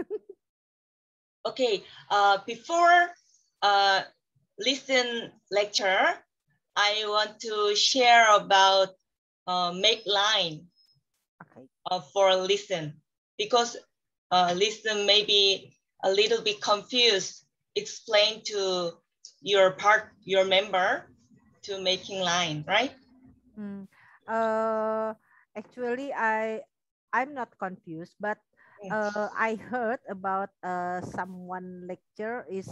okay, uh, before uh, listen lecture, I want to share about uh, make line okay. uh, for listen because uh, listen may be a little bit confused. Explain to your part, your member to making line, right? Mm, uh, actually, I I'm not confused, but uh, I heard about uh, someone lecture is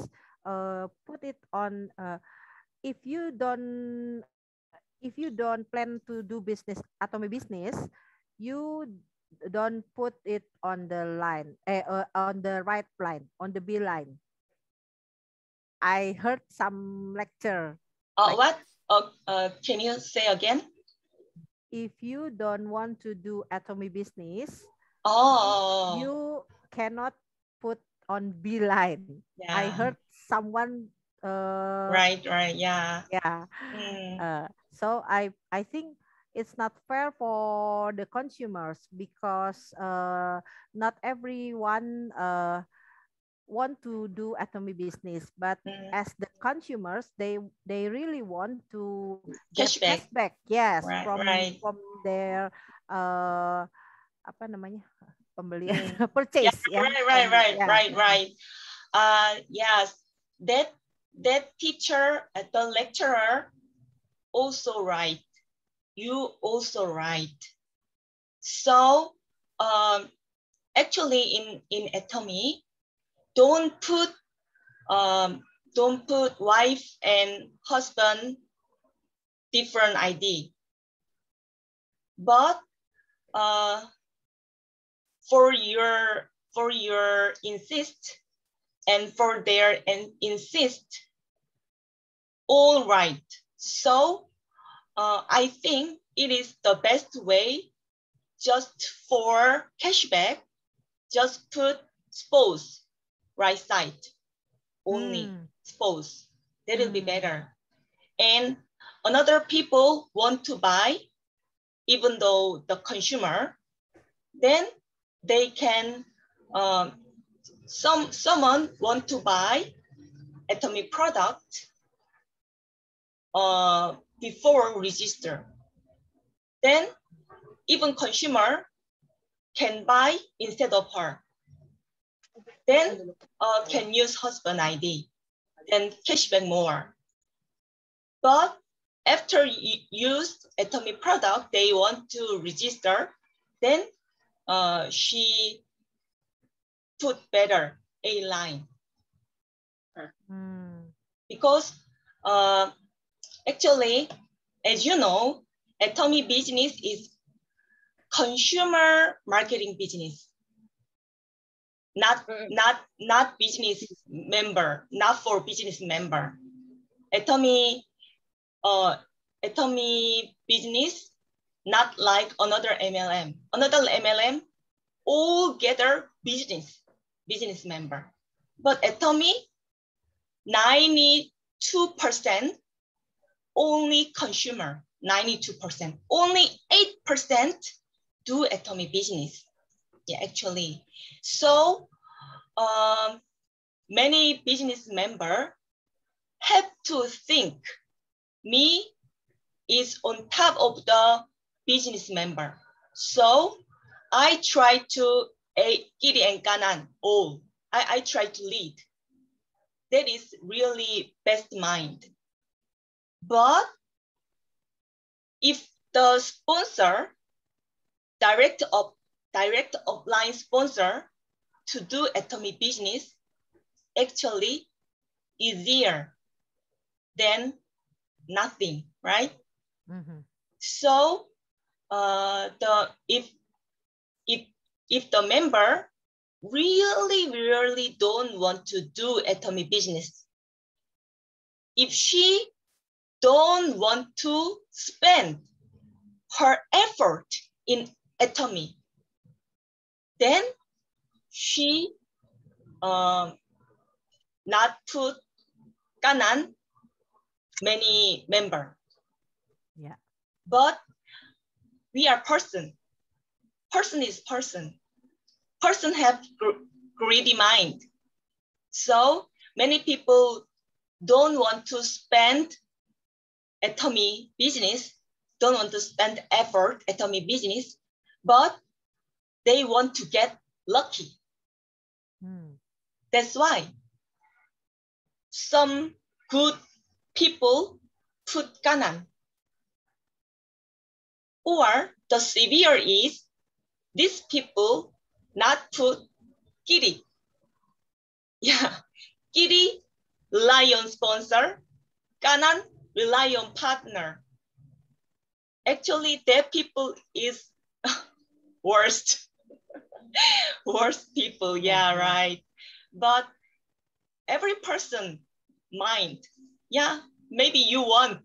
uh, put it on uh, if you don't if you don't plan to do business atomy business you don't put it on the line eh, uh, on the right line on the b line i heard some lecture uh, like, what uh, uh, can you say again if you don't want to do atomy business Oh. You cannot put on beeline. Yeah. I heard someone. Uh, right, right, yeah. Yeah. Mm. Uh, so I, I think it's not fair for the consumers because uh, not everyone uh, want to do atomy business but mm. as the consumers they they really want to cashback. get cashback yes right, from right. from their uh, apa namanya pembelian purchase yeah, ya right right right yeah. right right uh yes that that teacher uh, the lecturer also right you also right so um actually in in atomy don't put um don't put wife and husband different id but uh, for your for your insist and for their and insist. All right. So uh, I think it is the best way just for cashback, just put spouse right side only mm. spouse. That will mm. be hmm. better. And another people want to buy, even though the consumer, then they can, um, some, someone want to buy atomic product uh, before register. Then even consumer can buy instead of her. Then uh, can use husband ID, then cashback more. But after use atomic product, they want to register, then uh, she put better A line. Mm. Because uh, actually, as you know, Atomy business is consumer marketing business. Not, hmm. not, not business member, not for business member. Atomy, uh, Atomy business not like another MLM. Another MLM, all gather business, business member. But Atomy, 92% only consumer, 92%. Only 8% do Atomy business, yeah, actually. So um, many business member have to think me is on top of the business member. So I try to uh, and Kanan all. I, I try to lead. That is really best mind. But if the sponsor, direct of direct upline sponsor to do atomic business, actually easier than nothing, right? Mm -hmm. So uh, the if if if the member really really don't want to do atomy business, if she don't want to spend her effort in atomy, then she um, not put Kanan many member. Yeah. But we are person. Person is person. Person have gr greedy mind. So many people don't want to spend atomy business, don't want to spend effort atomy business, but they want to get lucky. Hmm. That's why some good people put Ganan or the severe is these people not put kitty. Yeah, kitty rely on sponsor, Canon rely on partner. Actually, that people is worst, worst people. Yeah, mm-hmm. right. But every person mind, yeah, maybe you want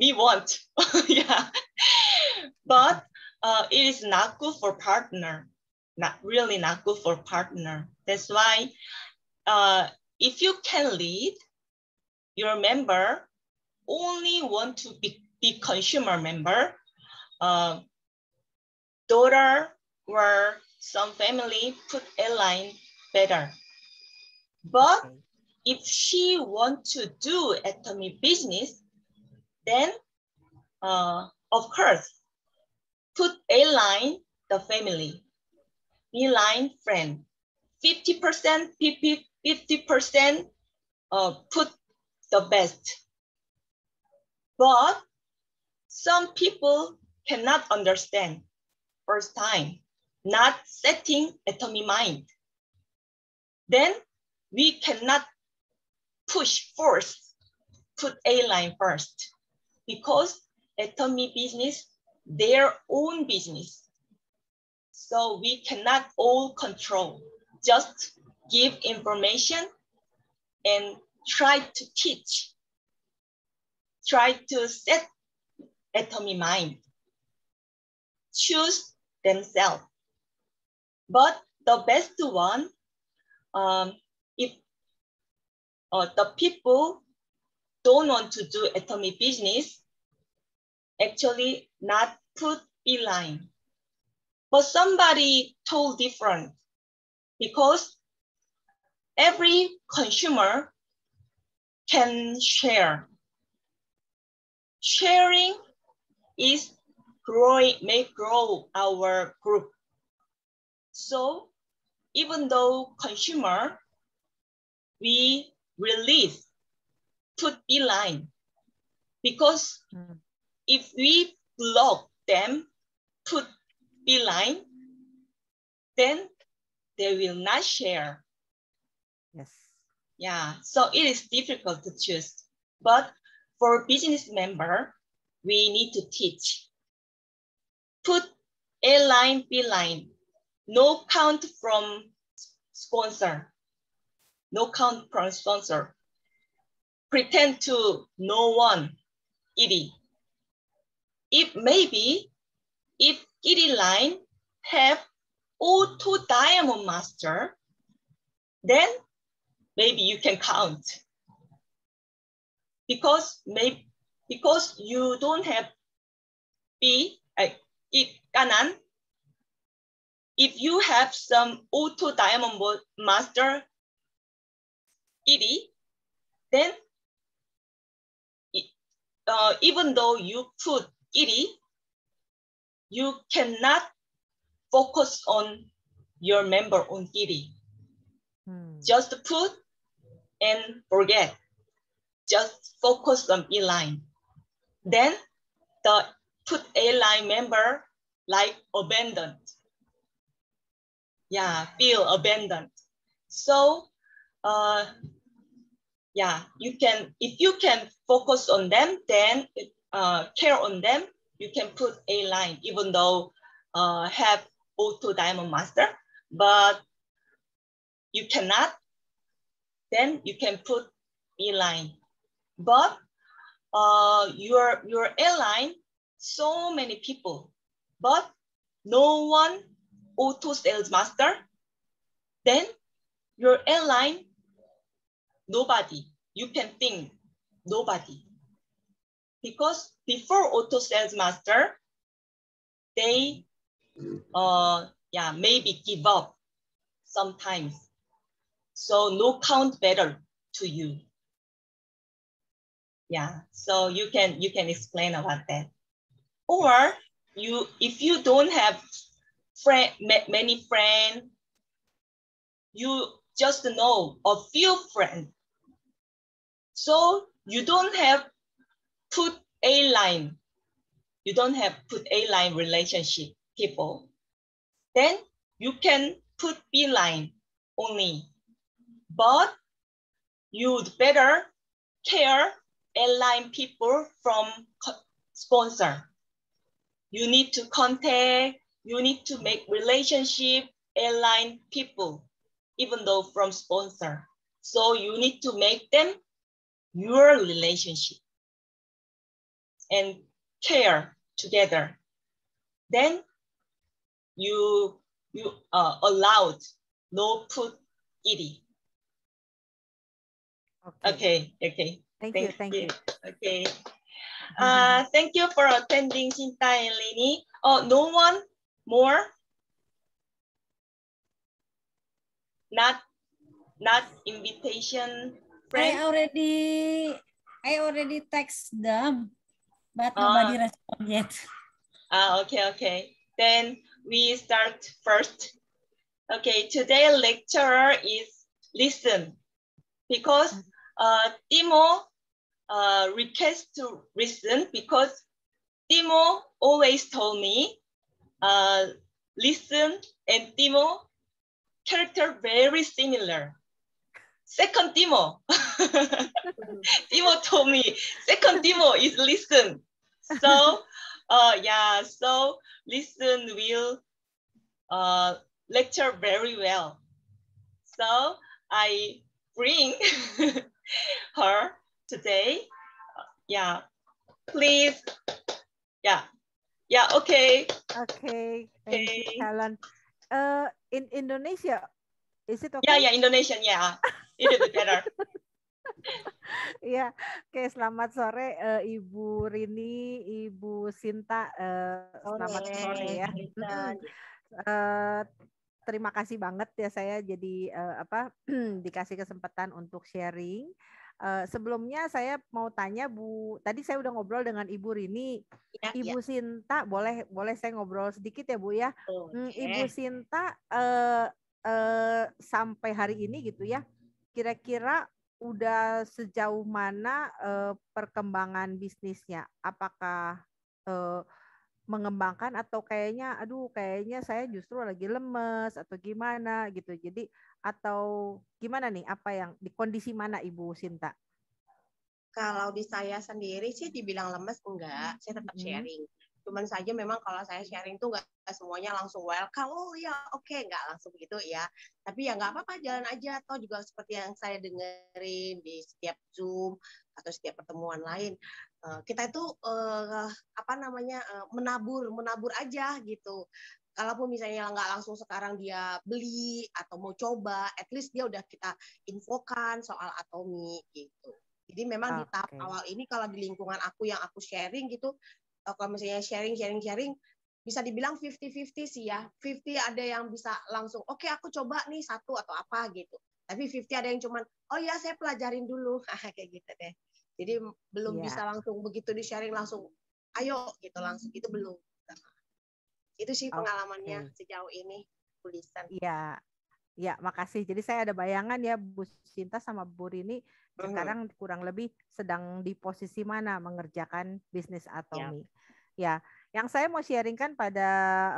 we want. yeah. But uh, it is not good for partner, not really not good for partner. That's why uh, if you can lead your member only want to be, be consumer member, uh, daughter or some family put airline better. But if she want to do atomic business, then, uh, of course, put A line, the family, B line, friend. 50%, 50% uh, put the best. But some people cannot understand first time, not setting atomic mind. Then we cannot push force, put A line first because it business, their own business. So we cannot all control, just give information and try to teach, try to set atomy mind, choose themselves. But the best one, um, if uh, the people don't want to do atomy business, actually not put line. But somebody told different because every consumer can share. Sharing is growing, may grow our group. So even though consumer, we release put line because hmm if we block them, put beeline, then they will not share. Yes. Yeah, so it is difficult to choose. But for business member, we need to teach. Put A line, B line, no count from sponsor, no count from sponsor. Pretend to no one, Edie. If maybe, if giddy line have O2 diamond master, then maybe you can count. Because maybe because you don't have B, uh, if Ganan, if you have some O2 diamond master giddy, then uh, even though you put giddy, you cannot focus on your member on giddy. Hmm. Just put and forget. Just focus on E line. Then the put A line member like abandoned. Yeah, feel abandoned. So uh, yeah, you can, if you can focus on them, then it uh, care on them, you can put a line, even though uh, have auto diamond master, but you cannot, then you can put a line. But uh, your, your line, so many people, but no one auto sales master, then your a line. nobody. You can think nobody because before auto sales master, they uh, yeah, maybe give up sometimes. So no count better to you. Yeah, so you can you can explain about that. Or you if you don't have friend many friends, you just know a few friends. So you don't have put a line. You don't have put a line relationship people. Then you can put B line only, but you'd better care line people from sponsor. You need to contact, you need to make relationship airline people, even though from sponsor. So you need to make them your relationship and care together. Then you, you are uh, allowed no put id. Okay. okay, Thank, thank you, thank you. you. Okay. Mm-hmm. Uh, mm -hmm. thank you for attending Shinta and Lini. Oh, no one more? Not, not invitation. Friend? I already, I already text them but ah. nobody uh, responded yet. Ah, okay, okay. Then we start first. Okay, today lecturer is listen because mm-hmm. uh, Timo uh, request to listen because Timo always told me uh, listen and Timo character very similar second demo. demo told me second demo is listen. So uh, yeah, so listen will uh, lecture very well. So I bring her today. Yeah, please. Yeah, yeah, okay. Okay, thank okay. you, Helen. Uh, in Indonesia, is it okay? Yeah, yeah, Indonesian, yeah. you the tenor. Iya, oke selamat sore uh, Ibu Rini, Ibu Sinta, uh, selamat sore, sore ya. Uh, terima kasih banget ya saya jadi uh, apa dikasih kesempatan untuk sharing. Uh, sebelumnya saya mau tanya Bu, tadi saya udah ngobrol dengan Ibu Rini, ya, Ibu ya. Sinta, boleh boleh saya ngobrol sedikit ya Bu ya. Okay. Mm, Ibu Sinta uh, uh, sampai hari ini gitu ya kira-kira udah sejauh mana uh, perkembangan bisnisnya? Apakah uh, mengembangkan atau kayaknya aduh kayaknya saya justru lagi lemes atau gimana gitu. Jadi atau gimana nih apa yang di kondisi mana Ibu Sinta? Kalau di saya sendiri sih dibilang lemes enggak, saya tetap sharing. Hmm. Cuman saja memang kalau saya sharing tuh nggak semuanya langsung welcome, oh ya oke, okay. nggak langsung gitu ya. Tapi ya nggak apa-apa, jalan aja. Atau juga seperti yang saya dengerin di setiap Zoom atau setiap pertemuan lain, eh, kita itu eh, apa namanya eh, menabur, menabur aja gitu kalaupun misalnya nggak langsung sekarang dia beli atau mau coba, at least dia udah kita infokan soal atomi gitu. Jadi memang okay. di tahap awal ini kalau di lingkungan aku yang aku sharing gitu, kalau misalnya sharing sharing sharing bisa dibilang 50-50 sih ya. 50 ada yang bisa langsung, oke okay, aku coba nih satu atau apa gitu. Tapi 50 ada yang cuman, oh ya saya pelajarin dulu, kayak gitu deh. Jadi belum yeah. bisa langsung begitu di sharing langsung, ayo gitu langsung itu belum. Itu sih pengalamannya okay. sejauh ini tulisan. Iya. Yeah. Ya, makasih. Jadi saya ada bayangan ya Bu Sinta sama Bu Rini sekarang mm-hmm. kurang lebih sedang di posisi mana mengerjakan bisnis ya. Atomi. Ya. ya, yang saya mau sharingkan pada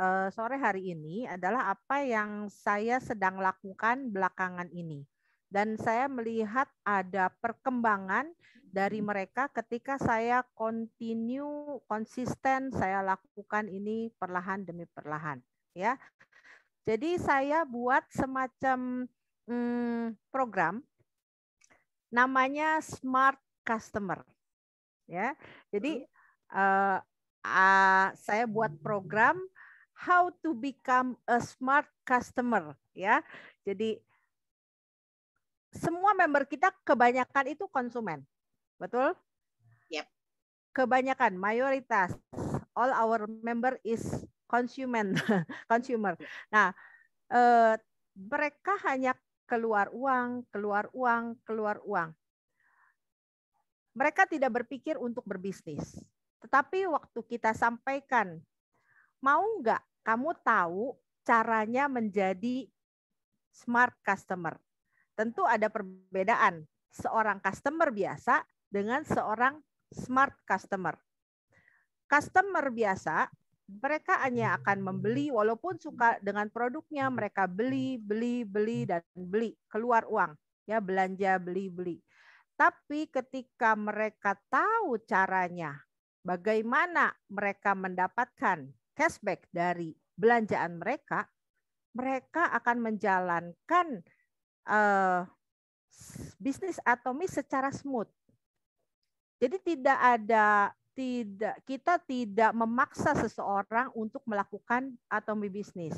uh, sore hari ini adalah apa yang saya sedang lakukan belakangan ini. Dan saya melihat ada perkembangan dari mm-hmm. mereka ketika saya continue konsisten saya lakukan ini perlahan demi perlahan ya. Jadi saya buat semacam hmm, program namanya smart customer. Ya. Jadi uh, uh, saya buat program how to become a smart customer ya. Jadi semua member kita kebanyakan itu konsumen. Betul? Yep. Kebanyakan mayoritas all our member is consumer. consumer. Nah, uh, mereka hanya keluar uang, keluar uang, keluar uang. Mereka tidak berpikir untuk berbisnis. Tetapi waktu kita sampaikan, mau nggak kamu tahu caranya menjadi smart customer? Tentu ada perbedaan seorang customer biasa dengan seorang smart customer. Customer biasa mereka hanya akan membeli walaupun suka dengan produknya mereka beli beli beli dan beli keluar uang ya belanja beli beli tapi ketika mereka tahu caranya bagaimana mereka mendapatkan cashback dari belanjaan mereka mereka akan menjalankan uh, bisnis atomis secara smooth jadi tidak ada tidak kita tidak memaksa seseorang untuk melakukan atau berbisnis.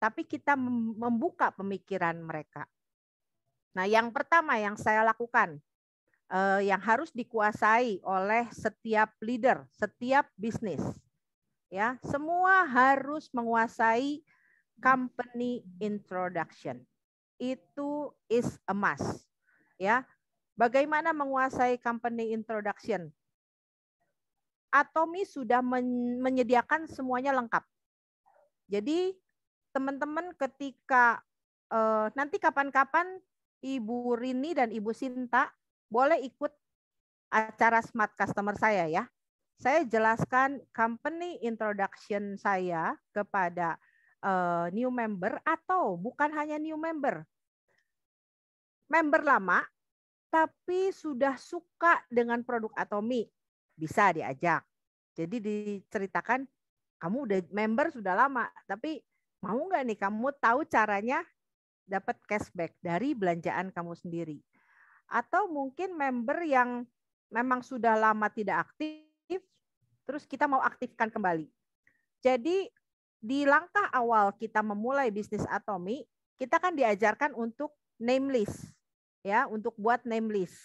Tapi kita membuka pemikiran mereka. Nah, yang pertama yang saya lakukan eh, yang harus dikuasai oleh setiap leader, setiap bisnis. Ya, semua harus menguasai company introduction. Itu is a must. Ya. Bagaimana menguasai company introduction? Atomi sudah menyediakan semuanya lengkap. Jadi teman-teman ketika eh, nanti kapan-kapan Ibu Rini dan Ibu Sinta boleh ikut acara Smart Customer saya ya. Saya jelaskan company introduction saya kepada uh, new member atau bukan hanya new member. Member lama tapi sudah suka dengan produk Atomi bisa diajak. Jadi diceritakan kamu udah member sudah lama, tapi mau nggak nih kamu tahu caranya dapat cashback dari belanjaan kamu sendiri? Atau mungkin member yang memang sudah lama tidak aktif, terus kita mau aktifkan kembali. Jadi di langkah awal kita memulai bisnis Atomi, kita kan diajarkan untuk name list ya, untuk buat name list.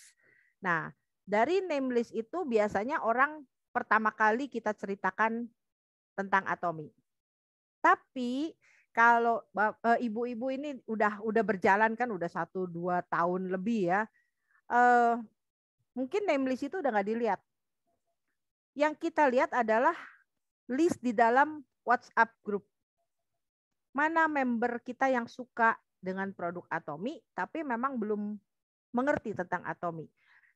Nah, dari name list itu biasanya orang pertama kali kita ceritakan tentang Atomi. Tapi kalau eh, ibu-ibu ini udah udah berjalan kan udah satu dua tahun lebih ya, eh, mungkin name list itu udah nggak dilihat. Yang kita lihat adalah list di dalam WhatsApp grup. Mana member kita yang suka dengan produk Atomi tapi memang belum mengerti tentang Atomi.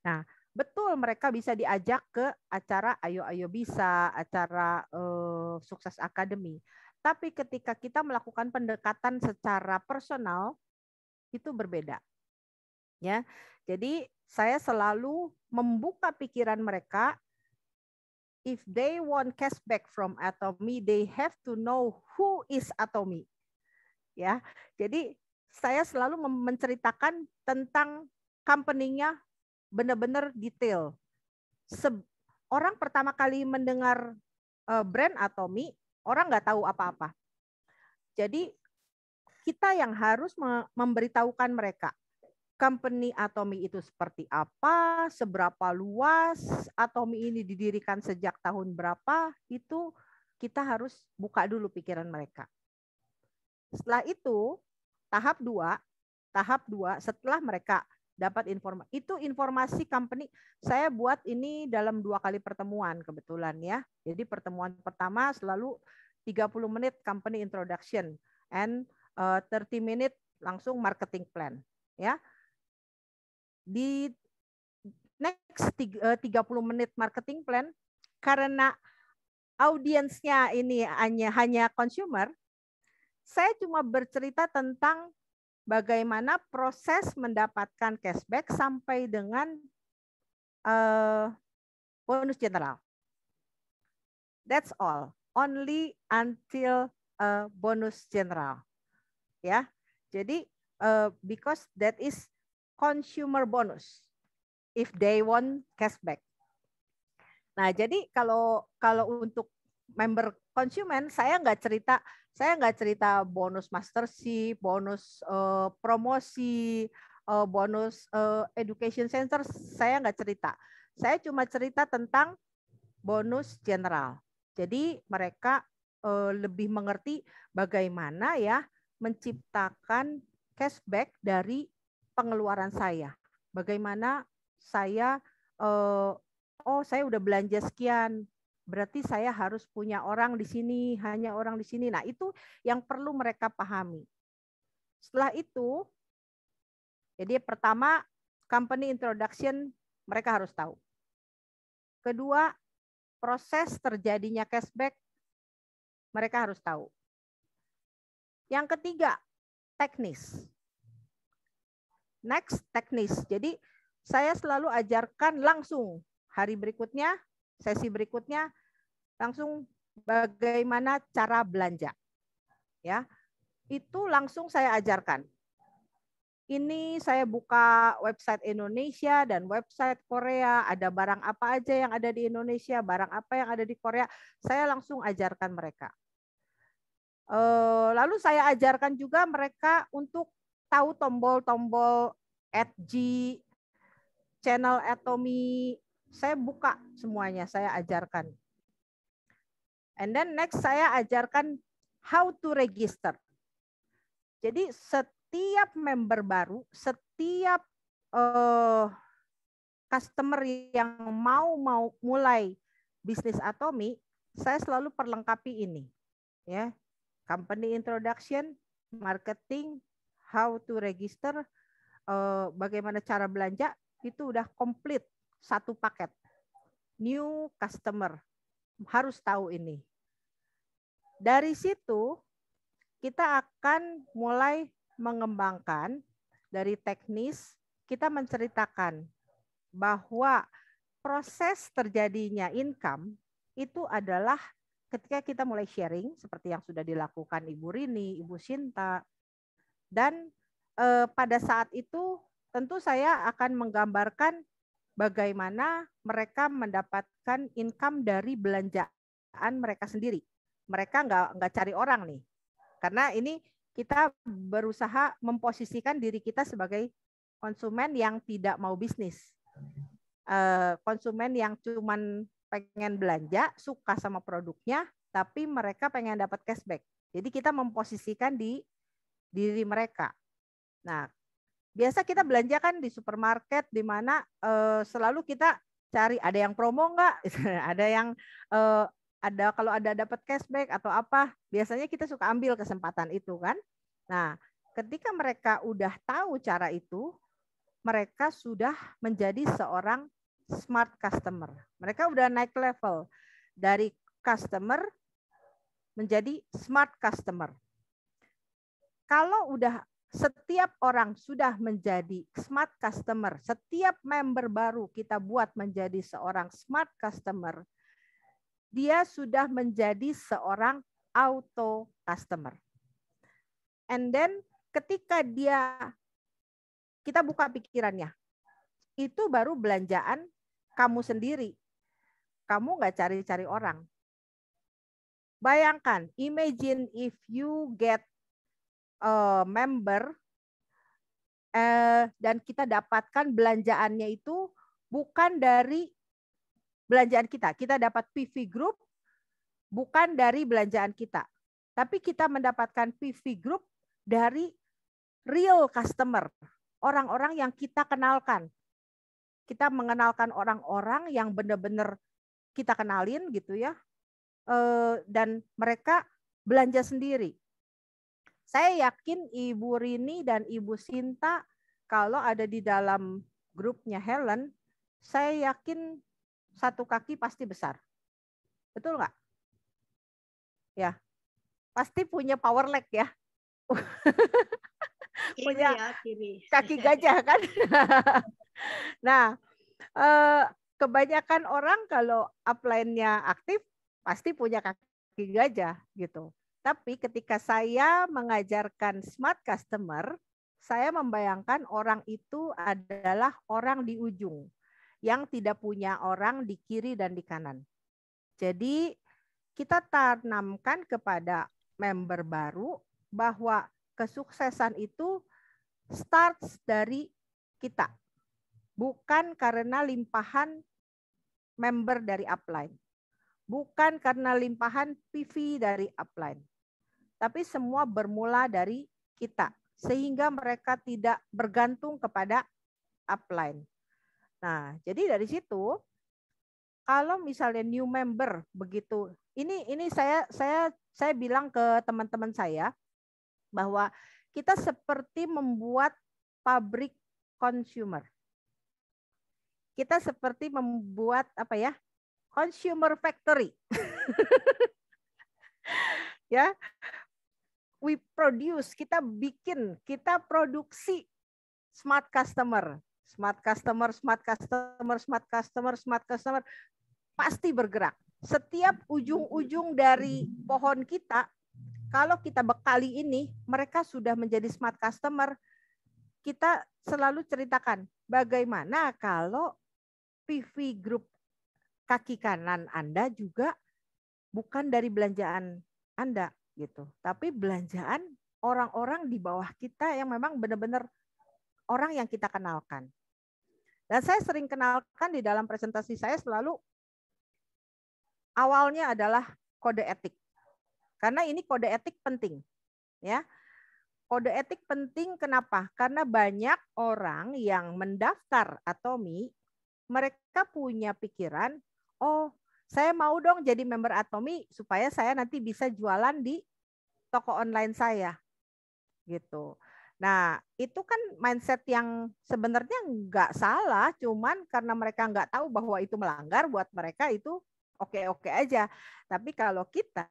Nah, betul mereka bisa diajak ke acara Ayo Ayo Bisa, acara uh, Sukses Akademi. Tapi ketika kita melakukan pendekatan secara personal itu berbeda. Ya. Jadi saya selalu membuka pikiran mereka if they want cashback from Atomi they have to know who is Atomi Ya. Jadi saya selalu menceritakan tentang company-nya benar-benar detail. Se orang pertama kali mendengar uh, brand Atomi, orang nggak tahu apa-apa. Jadi kita yang harus memberitahukan mereka company Atomi itu seperti apa, seberapa luas, Atomi ini didirikan sejak tahun berapa, itu kita harus buka dulu pikiran mereka. Setelah itu, tahap dua, tahap dua setelah mereka dapat informasi itu informasi company saya buat ini dalam dua kali pertemuan kebetulan ya jadi pertemuan pertama selalu 30 menit company introduction and uh, 30 menit langsung marketing plan ya di next 30 eh, menit marketing plan karena audiensnya ini hanya hanya consumer saya cuma bercerita tentang bagaimana proses mendapatkan cashback sampai dengan uh, bonus general. That's all. Only until uh, bonus general. Ya. Jadi uh, because that is consumer bonus if they want cashback. Nah, jadi kalau kalau untuk member konsumen saya nggak cerita saya nggak cerita bonus mastership, bonus uh, promosi, uh, bonus uh, education center, saya nggak cerita. Saya cuma cerita tentang bonus general. Jadi mereka uh, lebih mengerti bagaimana ya menciptakan cashback dari pengeluaran saya. Bagaimana saya uh, oh saya udah belanja sekian, berarti saya harus punya orang di sini, hanya orang di sini. Nah, itu yang perlu mereka pahami. Setelah itu, jadi pertama company introduction mereka harus tahu. Kedua, proses terjadinya cashback mereka harus tahu. Yang ketiga, teknis. Next, teknis. Jadi saya selalu ajarkan langsung hari berikutnya, sesi berikutnya langsung bagaimana cara belanja. Ya. Itu langsung saya ajarkan. Ini saya buka website Indonesia dan website Korea, ada barang apa aja yang ada di Indonesia, barang apa yang ada di Korea, saya langsung ajarkan mereka. Eh, lalu saya ajarkan juga mereka untuk tahu tombol-tombol FG, G, channel Atomi, saya buka semuanya, saya ajarkan And then next saya ajarkan how to register. Jadi setiap member baru, setiap uh, customer yang mau mau mulai bisnis Atomi, saya selalu perlengkapi ini. Ya. Company introduction, marketing, how to register, uh, bagaimana cara belanja, itu udah komplit satu paket. New customer harus tahu ini. Dari situ kita akan mulai mengembangkan dari teknis kita menceritakan bahwa proses terjadinya income itu adalah ketika kita mulai sharing seperti yang sudah dilakukan Ibu Rini, Ibu Sinta dan eh, pada saat itu tentu saya akan menggambarkan bagaimana mereka mendapatkan income dari belanjaan mereka sendiri. Mereka nggak nggak cari orang nih, karena ini kita berusaha memposisikan diri kita sebagai konsumen yang tidak mau bisnis, eh, konsumen yang cuman pengen belanja, suka sama produknya, tapi mereka pengen dapat cashback. Jadi kita memposisikan di diri mereka. Nah, biasa kita belanja kan di supermarket di mana uh, selalu kita cari ada yang promo enggak, ada yang uh, ada kalau ada dapat cashback atau apa, biasanya kita suka ambil kesempatan itu kan. Nah, ketika mereka udah tahu cara itu, mereka sudah menjadi seorang smart customer. Mereka udah naik level dari customer menjadi smart customer. Kalau udah setiap orang sudah menjadi smart customer, setiap member baru kita buat menjadi seorang smart customer, dia sudah menjadi seorang auto customer. And then ketika dia kita buka pikirannya, itu baru belanjaan kamu sendiri. Kamu nggak cari-cari orang. Bayangkan, imagine if you get uh, member uh, dan kita dapatkan belanjaannya itu bukan dari belanjaan kita. Kita dapat PV group bukan dari belanjaan kita. Tapi kita mendapatkan PV group dari real customer, orang-orang yang kita kenalkan. Kita mengenalkan orang-orang yang benar-benar kita kenalin gitu ya. Eh, dan mereka belanja sendiri. Saya yakin Ibu Rini dan Ibu Sinta kalau ada di dalam grupnya Helen, saya yakin satu kaki pasti besar. Betul nggak? Ya, pasti punya power leg ya. Kiri punya ya, kiri. kaki gajah kan. nah, eh, kebanyakan orang kalau upline-nya aktif pasti punya kaki gajah gitu. Tapi ketika saya mengajarkan smart customer, saya membayangkan orang itu adalah orang di ujung yang tidak punya orang di kiri dan di kanan. Jadi kita tanamkan kepada member baru bahwa kesuksesan itu starts dari kita. Bukan karena limpahan member dari upline bukan karena limpahan PV dari upline, tapi semua bermula dari kita, sehingga mereka tidak bergantung kepada upline. Nah, jadi dari situ, kalau misalnya new member begitu, ini ini saya saya saya bilang ke teman-teman saya bahwa kita seperti membuat pabrik consumer. Kita seperti membuat apa ya? consumer factory. ya. We produce, kita bikin, kita produksi smart customer, smart customer, smart customer, smart customer, smart customer pasti bergerak. Setiap ujung-ujung dari pohon kita kalau kita bekali ini, mereka sudah menjadi smart customer. Kita selalu ceritakan bagaimana kalau PV Group kaki kanan Anda juga bukan dari belanjaan Anda gitu, tapi belanjaan orang-orang di bawah kita yang memang benar-benar orang yang kita kenalkan. Dan saya sering kenalkan di dalam presentasi saya selalu awalnya adalah kode etik. Karena ini kode etik penting. Ya. Kode etik penting kenapa? Karena banyak orang yang mendaftar ATOMI mereka punya pikiran oh saya mau dong jadi member Atomi supaya saya nanti bisa jualan di toko online saya gitu. Nah, itu kan mindset yang sebenarnya nggak salah, cuman karena mereka nggak tahu bahwa itu melanggar, buat mereka itu oke-oke aja. Tapi kalau kita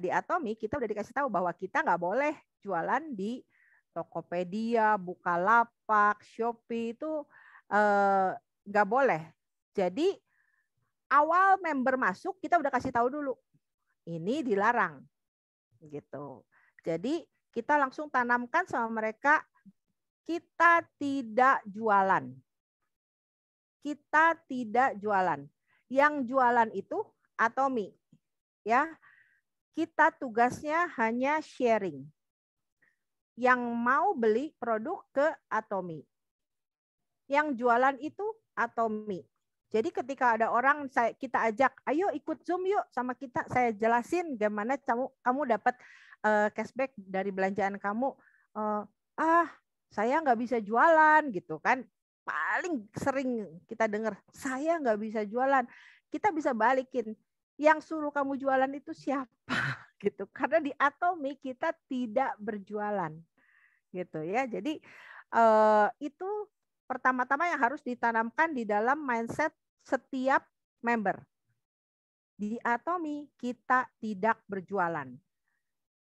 di Atomi, kita udah dikasih tahu bahwa kita nggak boleh jualan di Tokopedia, Bukalapak, Shopee itu eh, nggak boleh. Jadi awal member masuk kita udah kasih tahu dulu ini dilarang gitu. Jadi kita langsung tanamkan sama mereka kita tidak jualan. Kita tidak jualan. Yang jualan itu Atomi. Ya. Kita tugasnya hanya sharing. Yang mau beli produk ke Atomi. Yang jualan itu Atomi. Jadi ketika ada orang saya, kita ajak, ayo ikut Zoom yuk sama kita, saya jelasin gimana kamu kamu dapat uh, cashback dari belanjaan kamu. Uh, ah, saya nggak bisa jualan gitu kan. Paling sering kita dengar, saya nggak bisa jualan. Kita bisa balikin, yang suruh kamu jualan itu siapa gitu. Karena di Atomi kita tidak berjualan gitu ya. Jadi uh, itu pertama-tama yang harus ditanamkan di dalam mindset setiap member. Di Atomi kita tidak berjualan.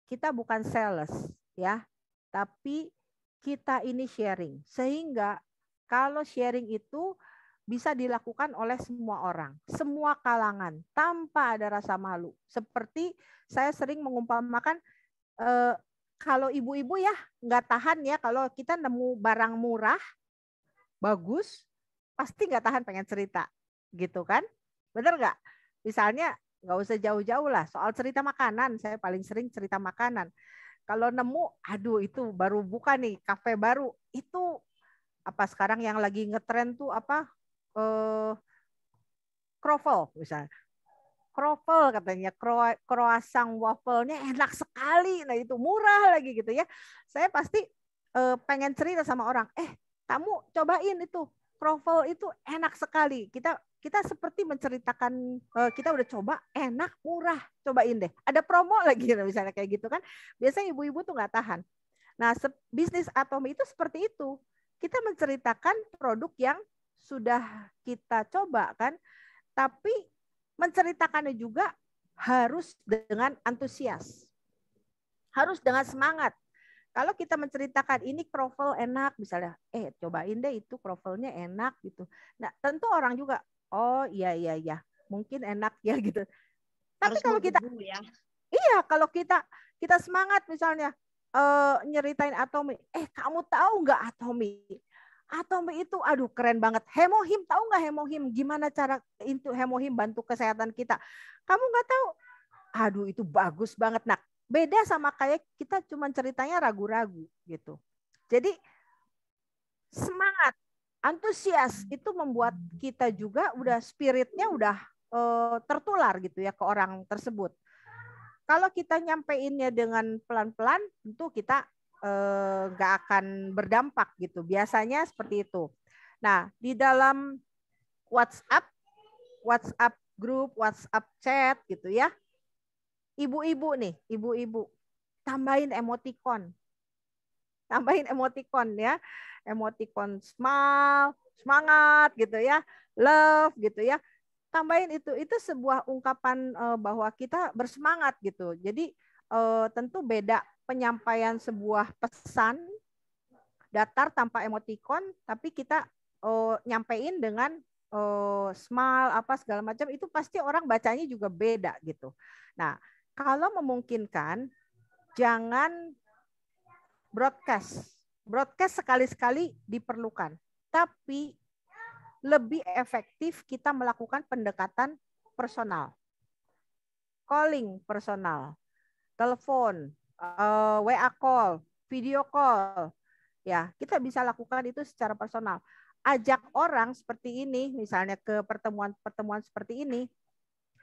Kita bukan sales ya, tapi kita ini sharing. Sehingga kalau sharing itu bisa dilakukan oleh semua orang, semua kalangan, tanpa ada rasa malu. Seperti saya sering mengumpamakan, eh, kalau ibu-ibu ya nggak tahan ya, kalau kita nemu barang murah, bagus, pasti nggak tahan pengen cerita, gitu kan? Bener nggak? Misalnya nggak usah jauh-jauh lah soal cerita makanan, saya paling sering cerita makanan. Kalau nemu, aduh itu baru buka nih kafe baru, itu apa sekarang yang lagi ngetren tuh apa? Eh, croffle misalnya croffle katanya croissant waffle-nya enak sekali nah itu murah lagi gitu ya saya pasti eh, pengen cerita sama orang eh kamu cobain itu kroffel itu enak sekali. Kita kita seperti menceritakan eh, kita udah coba enak murah cobain deh. Ada promo lagi misalnya kayak gitu kan. Biasanya ibu-ibu tuh nggak tahan. Nah bisnis atomi itu seperti itu. Kita menceritakan produk yang sudah kita coba kan, tapi menceritakannya juga harus dengan antusias, harus dengan semangat. Kalau kita menceritakan ini kroffel enak misalnya, eh cobain deh itu profilnya enak gitu. Nah, tentu orang juga, oh iya iya iya, mungkin enak ya gitu. Tapi Harus kalau kita ya. Iya, kalau kita kita semangat misalnya uh, nyeritain Atomi, eh kamu tahu nggak Atomi? Atomi itu aduh keren banget. Hemohim tahu nggak hemohim? Gimana cara itu hemohim bantu kesehatan kita? Kamu nggak tahu? Aduh itu bagus banget. nak. Beda sama kayak kita cuma ceritanya ragu-ragu gitu. Jadi semangat, antusias itu membuat kita juga udah spiritnya udah e, tertular gitu ya ke orang tersebut. Kalau kita nyampeinnya dengan pelan-pelan, tentu kita eh, nggak e, akan berdampak gitu. Biasanya seperti itu. Nah, di dalam WhatsApp, WhatsApp grup, WhatsApp chat gitu ya. Ibu-ibu nih, ibu-ibu. Tambahin emoticon. Tambahin emoticon ya. Emoticon smile, semangat gitu ya. Love gitu ya. Tambahin itu. Itu sebuah ungkapan eh, bahwa kita bersemangat gitu. Jadi eh, tentu beda penyampaian sebuah pesan datar tanpa emoticon tapi kita uh, nyampein dengan uh, smile apa segala macam itu pasti orang bacanya juga beda gitu. Nah, kalau memungkinkan jangan broadcast. Broadcast sekali-sekali diperlukan, tapi lebih efektif kita melakukan pendekatan personal. Calling personal, telepon, eh, WA call, video call. Ya, kita bisa lakukan itu secara personal. Ajak orang seperti ini misalnya ke pertemuan-pertemuan seperti ini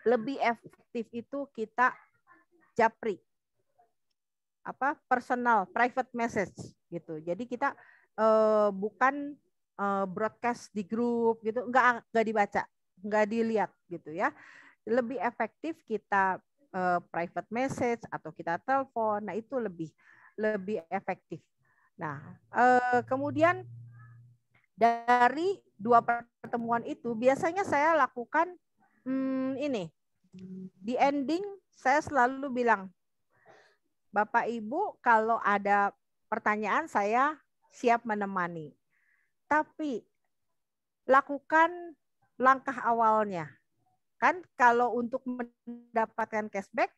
lebih efektif itu kita japri apa personal private message gitu jadi kita uh, bukan uh, broadcast di grup gitu nggak nggak dibaca nggak dilihat gitu ya lebih efektif kita uh, private message atau kita telepon nah itu lebih lebih efektif nah uh, kemudian dari dua pertemuan itu biasanya saya lakukan hmm, ini di ending saya selalu bilang, Bapak Ibu kalau ada pertanyaan saya siap menemani. Tapi lakukan langkah awalnya. Kan kalau untuk mendapatkan cashback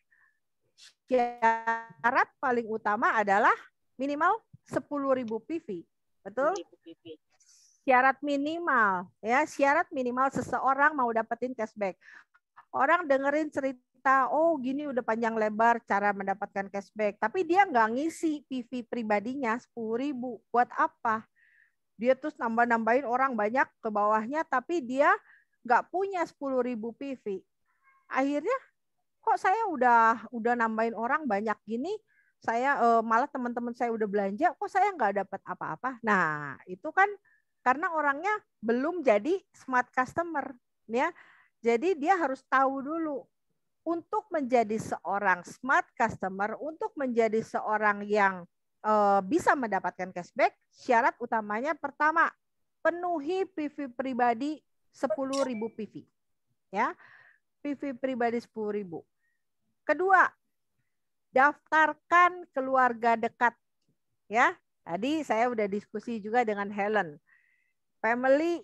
syarat paling utama adalah minimal 10.000 PV. Betul? Iya, syarat minimal ya, syarat minimal seseorang mau dapetin cashback. Orang dengerin cerita cerita, oh gini udah panjang lebar cara mendapatkan cashback. Tapi dia nggak ngisi PV pribadinya 10 ribu. Buat apa? Dia terus nambah-nambahin orang banyak ke bawahnya, tapi dia nggak punya 10 ribu PV. Akhirnya kok saya udah udah nambahin orang banyak gini, saya eh, malah teman-teman saya udah belanja, kok saya nggak dapat apa-apa. Nah itu kan karena orangnya belum jadi smart customer, ya. Jadi dia harus tahu dulu untuk menjadi seorang smart customer, untuk menjadi seorang yang eh, bisa mendapatkan cashback, syarat utamanya pertama, penuhi PV pribadi 10.000 PV. Ya. PV pribadi 10.000. Kedua, daftarkan keluarga dekat. Ya. Tadi saya sudah diskusi juga dengan Helen. Family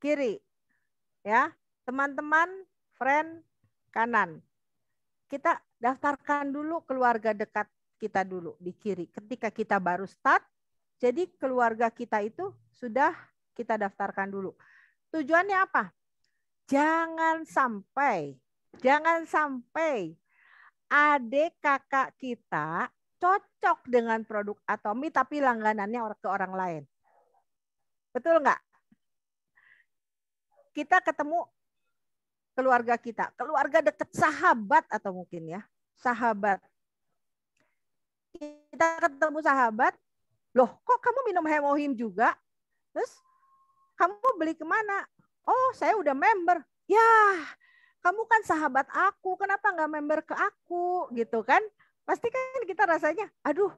kiri. Ya. Teman-teman, friend kanan kita daftarkan dulu keluarga dekat kita dulu di kiri. Ketika kita baru start, jadi keluarga kita itu sudah kita daftarkan dulu. Tujuannya apa? Jangan sampai, jangan sampai adik kakak kita cocok dengan produk Atomi tapi langganannya orang ke orang lain. Betul nggak? Kita ketemu keluarga kita, keluarga dekat sahabat atau mungkin ya, sahabat. Kita ketemu sahabat, loh kok kamu minum hemohim juga? Terus kamu beli kemana? Oh saya udah member. Ya kamu kan sahabat aku, kenapa nggak member ke aku gitu kan? Pasti kan kita rasanya, aduh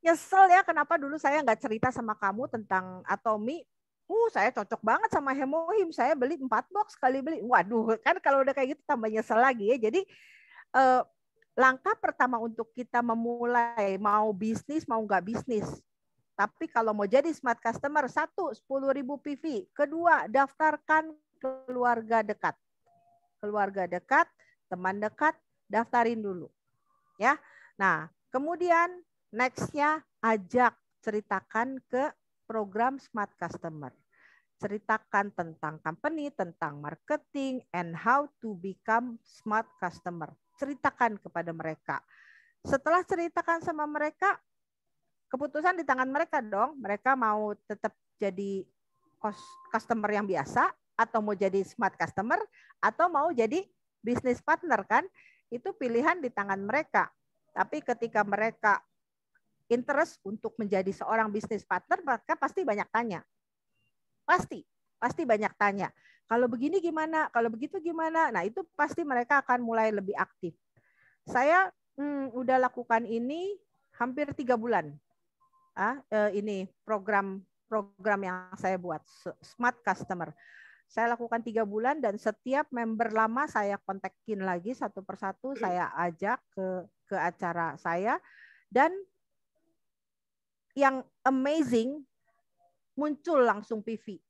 nyesel ya kenapa dulu saya nggak cerita sama kamu tentang Atomi uh saya cocok banget sama hemohim saya beli empat box kali beli waduh kan kalau udah kayak gitu tambah nyesel lagi ya jadi eh, langkah pertama untuk kita memulai mau bisnis mau nggak bisnis tapi kalau mau jadi smart customer satu sepuluh ribu PV kedua daftarkan keluarga dekat keluarga dekat teman dekat daftarin dulu ya nah kemudian nextnya ajak ceritakan ke program Smart Customer ceritakan tentang company, tentang marketing, and how to become smart customer. Ceritakan kepada mereka. Setelah ceritakan sama mereka, keputusan di tangan mereka dong. Mereka mau tetap jadi customer yang biasa, atau mau jadi smart customer, atau mau jadi business partner kan. Itu pilihan di tangan mereka. Tapi ketika mereka interest untuk menjadi seorang business partner, mereka pasti banyak tanya Pasti, pasti banyak tanya. Kalau begini gimana? Kalau begitu gimana? Nah, itu pasti mereka akan mulai lebih aktif. Saya hmm, udah lakukan ini hampir tiga bulan. Ah, eh, ini program program yang saya buat Smart Customer. Saya lakukan tiga bulan dan setiap member lama saya kontekin lagi satu persatu, saya ajak ke ke acara saya dan yang amazing muncul langsung PV.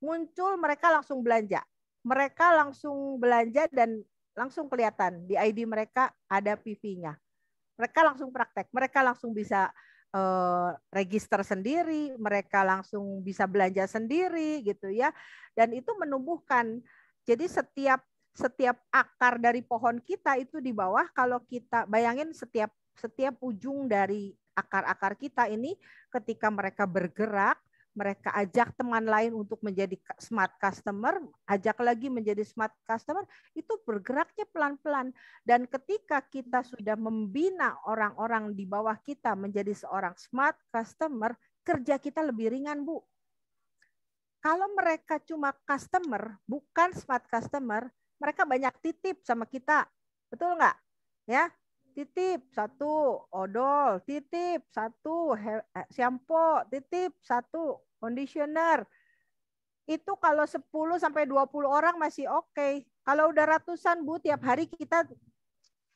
Muncul mereka langsung belanja. Mereka langsung belanja dan langsung kelihatan di ID mereka ada PV-nya. Mereka langsung praktek, mereka langsung bisa uh, register sendiri, mereka langsung bisa belanja sendiri gitu ya. Dan itu menumbuhkan. Jadi setiap setiap akar dari pohon kita itu di bawah kalau kita bayangin setiap setiap ujung dari akar-akar kita ini ketika mereka bergerak mereka ajak teman lain untuk menjadi smart customer, ajak lagi menjadi smart customer, itu bergeraknya pelan-pelan. Dan ketika kita sudah membina orang-orang di bawah kita menjadi seorang smart customer, kerja kita lebih ringan, Bu. Kalau mereka cuma customer, bukan smart customer, mereka banyak titip sama kita. Betul nggak? Ya, titip satu odol, titip satu eh, shampoo, titip satu conditioner. Itu kalau 10 sampai 20 orang masih oke. Okay. Kalau udah ratusan Bu, tiap hari kita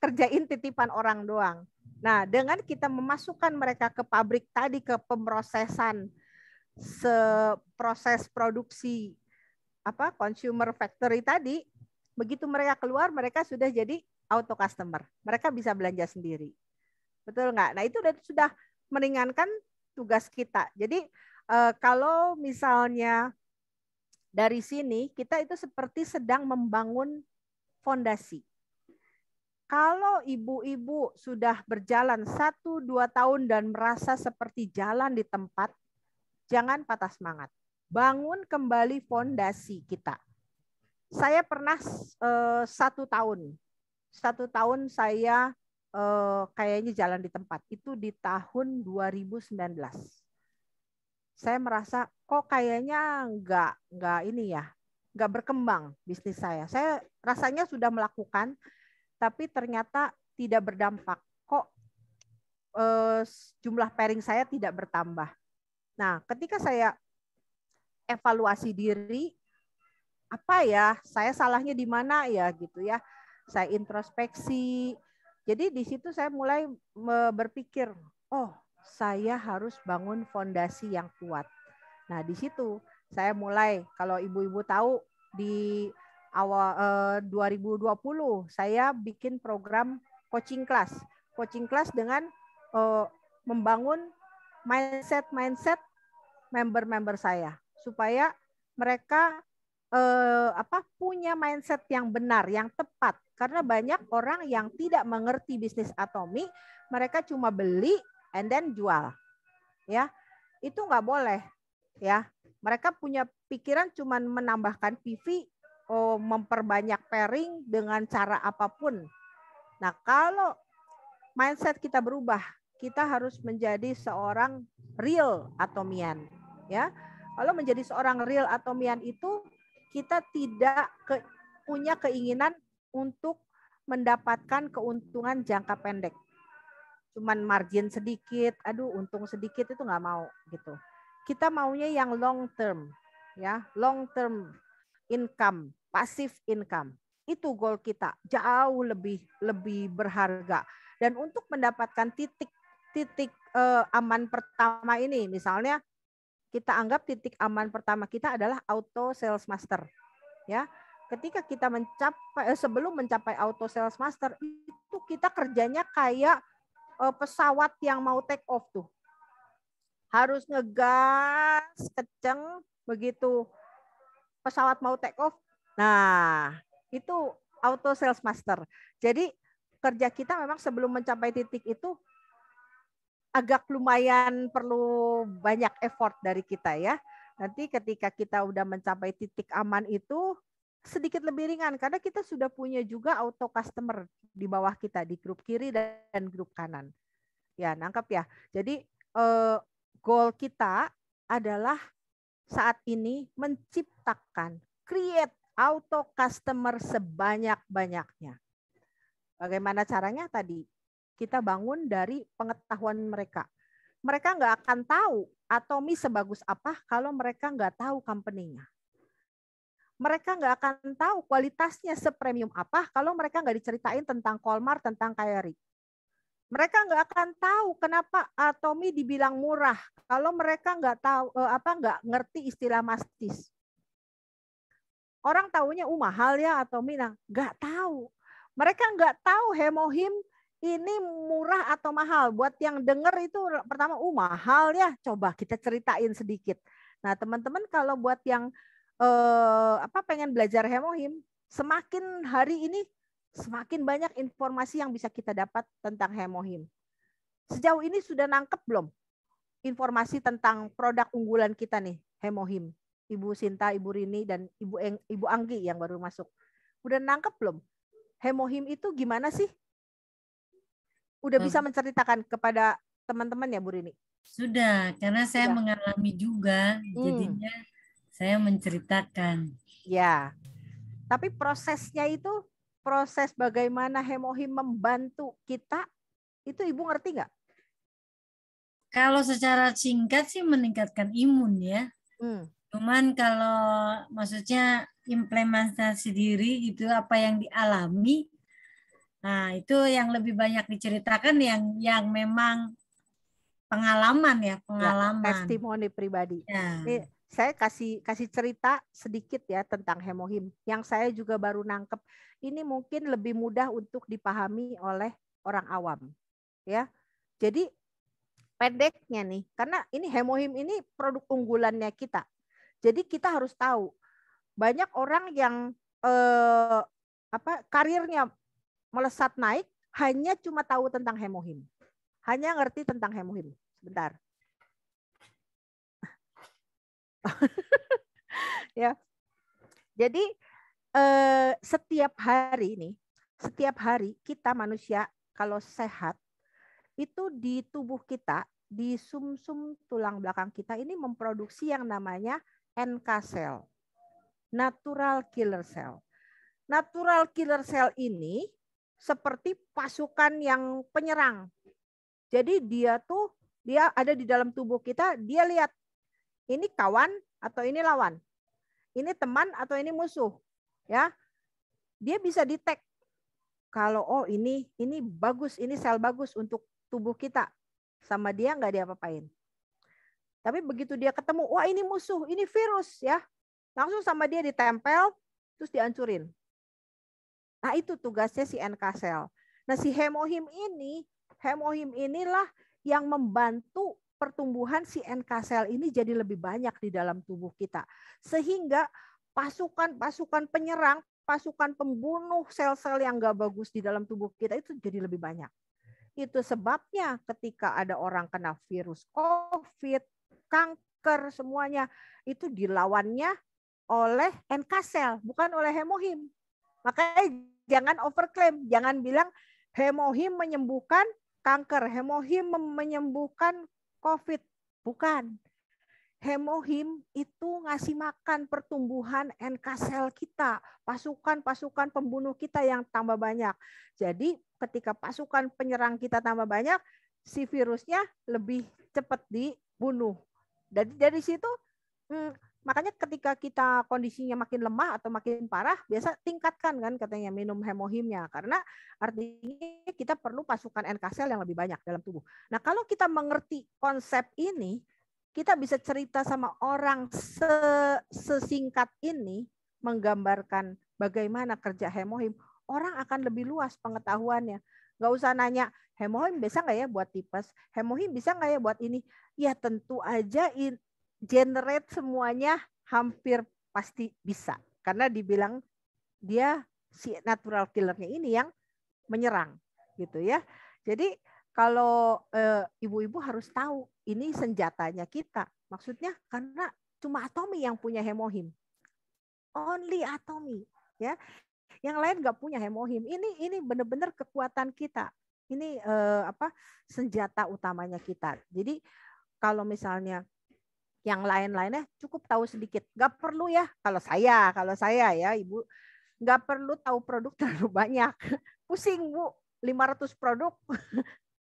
kerjain titipan orang doang. Nah, dengan kita memasukkan mereka ke pabrik tadi ke pemrosesan seproses produksi apa consumer factory tadi, begitu mereka keluar mereka sudah jadi auto customer. Mereka bisa belanja sendiri. Betul nggak? Nah, itu sudah meringankan tugas kita. Jadi uh, kalau misalnya dari sini kita itu seperti sedang membangun fondasi. Kalau ibu-ibu sudah berjalan satu dua tahun dan merasa seperti jalan di tempat, jangan patah semangat. Bangun kembali fondasi kita. Saya pernah eh, satu tahun, satu tahun saya eh, kayaknya jalan di tempat. Itu di tahun 2019 saya merasa kok kayaknya nggak nggak ini ya nggak berkembang bisnis saya. Saya rasanya sudah melakukan tapi ternyata tidak berdampak. Kok eh, jumlah pairing saya tidak bertambah. Nah, ketika saya evaluasi diri apa ya saya salahnya di mana ya gitu ya saya introspeksi jadi di situ saya mulai berpikir oh saya harus bangun fondasi yang kuat. Nah, di situ saya mulai kalau ibu-ibu tahu di awal eh, 2020 saya bikin program coaching class. Coaching class dengan eh, membangun mindset-mindset member-member saya supaya mereka eh, apa punya mindset yang benar, yang tepat. Karena banyak orang yang tidak mengerti bisnis atomi, mereka cuma beli and then jual. Ya. Itu nggak boleh, ya. Mereka punya pikiran cuman menambahkan PV, oh, memperbanyak pairing dengan cara apapun. Nah, kalau mindset kita berubah, kita harus menjadi seorang real atomian, ya. Kalau menjadi seorang real atomian itu kita tidak ke, punya keinginan untuk mendapatkan keuntungan jangka pendek cuman margin sedikit, aduh untung sedikit itu nggak mau gitu. Kita maunya yang long term, ya long term income, pasif income. Itu goal kita jauh lebih lebih berharga. Dan untuk mendapatkan titik titik eh, aman pertama ini, misalnya kita anggap titik aman pertama kita adalah auto sales master, ya ketika kita mencapai eh, sebelum mencapai auto sales master itu kita kerjanya kayak Eh, pesawat yang mau take off tuh. Harus ngegas keceng begitu pesawat mau take off. Nah, itu auto sales master. Jadi kerja kita memang sebelum mencapai titik itu agak lumayan perlu banyak effort dari kita ya. Nanti ketika kita udah mencapai titik aman itu, sedikit lebih ringan karena kita sudah punya juga auto customer di bawah kita di grup kiri dan grup kanan. Ya, nangkap ya. Jadi uh, goal kita adalah saat ini menciptakan create auto customer sebanyak-banyaknya. Bagaimana caranya tadi? Kita bangun dari pengetahuan mereka. Mereka nggak akan tahu Atomi sebagus apa kalau mereka nggak tahu company-nya mereka nggak akan tahu kualitasnya sepremium apa kalau mereka nggak diceritain tentang Kolmar, tentang Kairi. Mereka nggak akan tahu kenapa Atomi dibilang murah kalau mereka nggak tahu eh, apa nggak ngerti istilah mastis. Orang taunya uh mahal ya Atomi, nah nggak tahu. Mereka nggak tahu hemohim ini murah atau mahal. Buat yang dengar itu pertama uh mahal ya, coba kita ceritain sedikit. Nah, teman-teman kalau buat yang eh, apa pengen belajar hemohim, semakin hari ini semakin banyak informasi yang bisa kita dapat tentang hemohim. Sejauh ini sudah nangkep belum informasi tentang produk unggulan kita nih, hemohim? Ibu Sinta, Ibu Rini, dan Ibu Eng, Ibu Anggi yang baru masuk. Udah nangkep belum? Hemohim itu gimana sih? Udah bisa menceritakan kepada teman-teman ya, Bu Rini? Sudah, karena saya Sudah. mengalami juga. Hmm. Jadinya hmm. Saya menceritakan. Ya. Tapi prosesnya itu proses bagaimana hemohim membantu kita itu Ibu ngerti nggak? Kalau secara singkat sih meningkatkan imun ya. Hmm. Cuman kalau maksudnya implementasi diri itu apa yang dialami Nah, itu yang lebih banyak diceritakan yang yang memang pengalaman ya, ya pengalaman. Ya, testimoni pribadi. Ya saya kasih kasih cerita sedikit ya tentang hemohim yang saya juga baru nangkep ini mungkin lebih mudah untuk dipahami oleh orang awam ya jadi pendeknya nih karena ini hemohim ini produk unggulannya kita jadi kita harus tahu banyak orang yang eh, apa karirnya melesat naik hanya cuma tahu tentang hemohim hanya ngerti tentang hemohim sebentar ya. Jadi eh, setiap hari ini, setiap hari kita manusia kalau sehat itu di tubuh kita, di sumsum -sum tulang belakang kita ini memproduksi yang namanya NK cell, natural killer cell. Natural killer cell ini seperti pasukan yang penyerang. Jadi dia tuh dia ada di dalam tubuh kita, dia lihat ini kawan atau ini lawan? Ini teman atau ini musuh? Ya. Dia bisa detect kalau oh ini ini bagus, ini sel bagus untuk tubuh kita. Sama dia nggak diapa-apain. Tapi begitu dia ketemu, wah ini musuh, ini virus ya. Langsung sama dia ditempel, terus dihancurin. Nah itu tugasnya si NK sel. Nah si hemohim ini, hemohim inilah yang membantu pertumbuhan si NK sel ini jadi lebih banyak di dalam tubuh kita. Sehingga pasukan-pasukan penyerang, pasukan pembunuh sel-sel yang nggak bagus di dalam tubuh kita itu jadi lebih banyak. Itu sebabnya ketika ada orang kena virus COVID, kanker, semuanya itu dilawannya oleh NK sel, bukan oleh hemohim. Makanya jangan overclaim jangan bilang hemohim menyembuhkan kanker, hemohim menyembuhkan COVID, bukan. Hemohim itu ngasih makan pertumbuhan NK sel kita, pasukan-pasukan pembunuh kita yang tambah banyak. Jadi ketika pasukan penyerang kita tambah banyak, si virusnya lebih cepat dibunuh. Jadi dari situ hmm, Makanya ketika kita kondisinya makin lemah atau makin parah, biasa tingkatkan kan katanya minum hemohimnya. Karena artinya kita perlu pasukan NK sel yang lebih banyak dalam tubuh. Nah kalau kita mengerti konsep ini, kita bisa cerita sama orang sesingkat ini menggambarkan bagaimana kerja hemohim. Orang akan lebih luas pengetahuannya. Gak usah nanya, hemohim bisa nggak ya buat tipes? Hemohim bisa nggak ya buat ini? Ya tentu aja generate semuanya hampir pasti bisa karena dibilang dia si natural killernya ini yang menyerang gitu ya. Jadi kalau eh, ibu-ibu e, harus tahu ini senjatanya kita. Maksudnya karena cuma Atomi yang punya hemohim. Only Atomi ya. Yang lain nggak punya hemohim. Ini ini benar-benar kekuatan kita. Ini e, apa senjata utamanya kita. Jadi kalau misalnya yang lain-lainnya cukup tahu sedikit. Gak perlu ya kalau saya, kalau saya ya Ibu gak perlu tahu produk terlalu banyak. Pusing Bu, 500 produk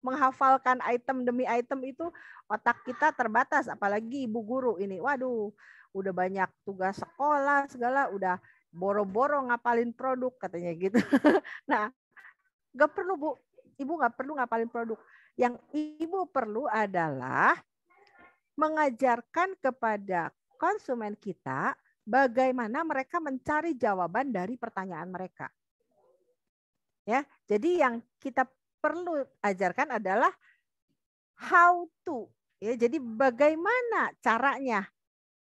menghafalkan item demi item itu otak kita terbatas apalagi ibu guru ini. Waduh, udah banyak tugas sekolah segala udah boro-boro ngapalin produk katanya gitu. nah, gak perlu Bu. Ibu gak perlu ngapalin produk. Yang ibu perlu adalah mengajarkan kepada konsumen kita bagaimana mereka mencari jawaban dari pertanyaan mereka. Ya, jadi yang kita perlu ajarkan adalah how to. Ya, jadi bagaimana caranya?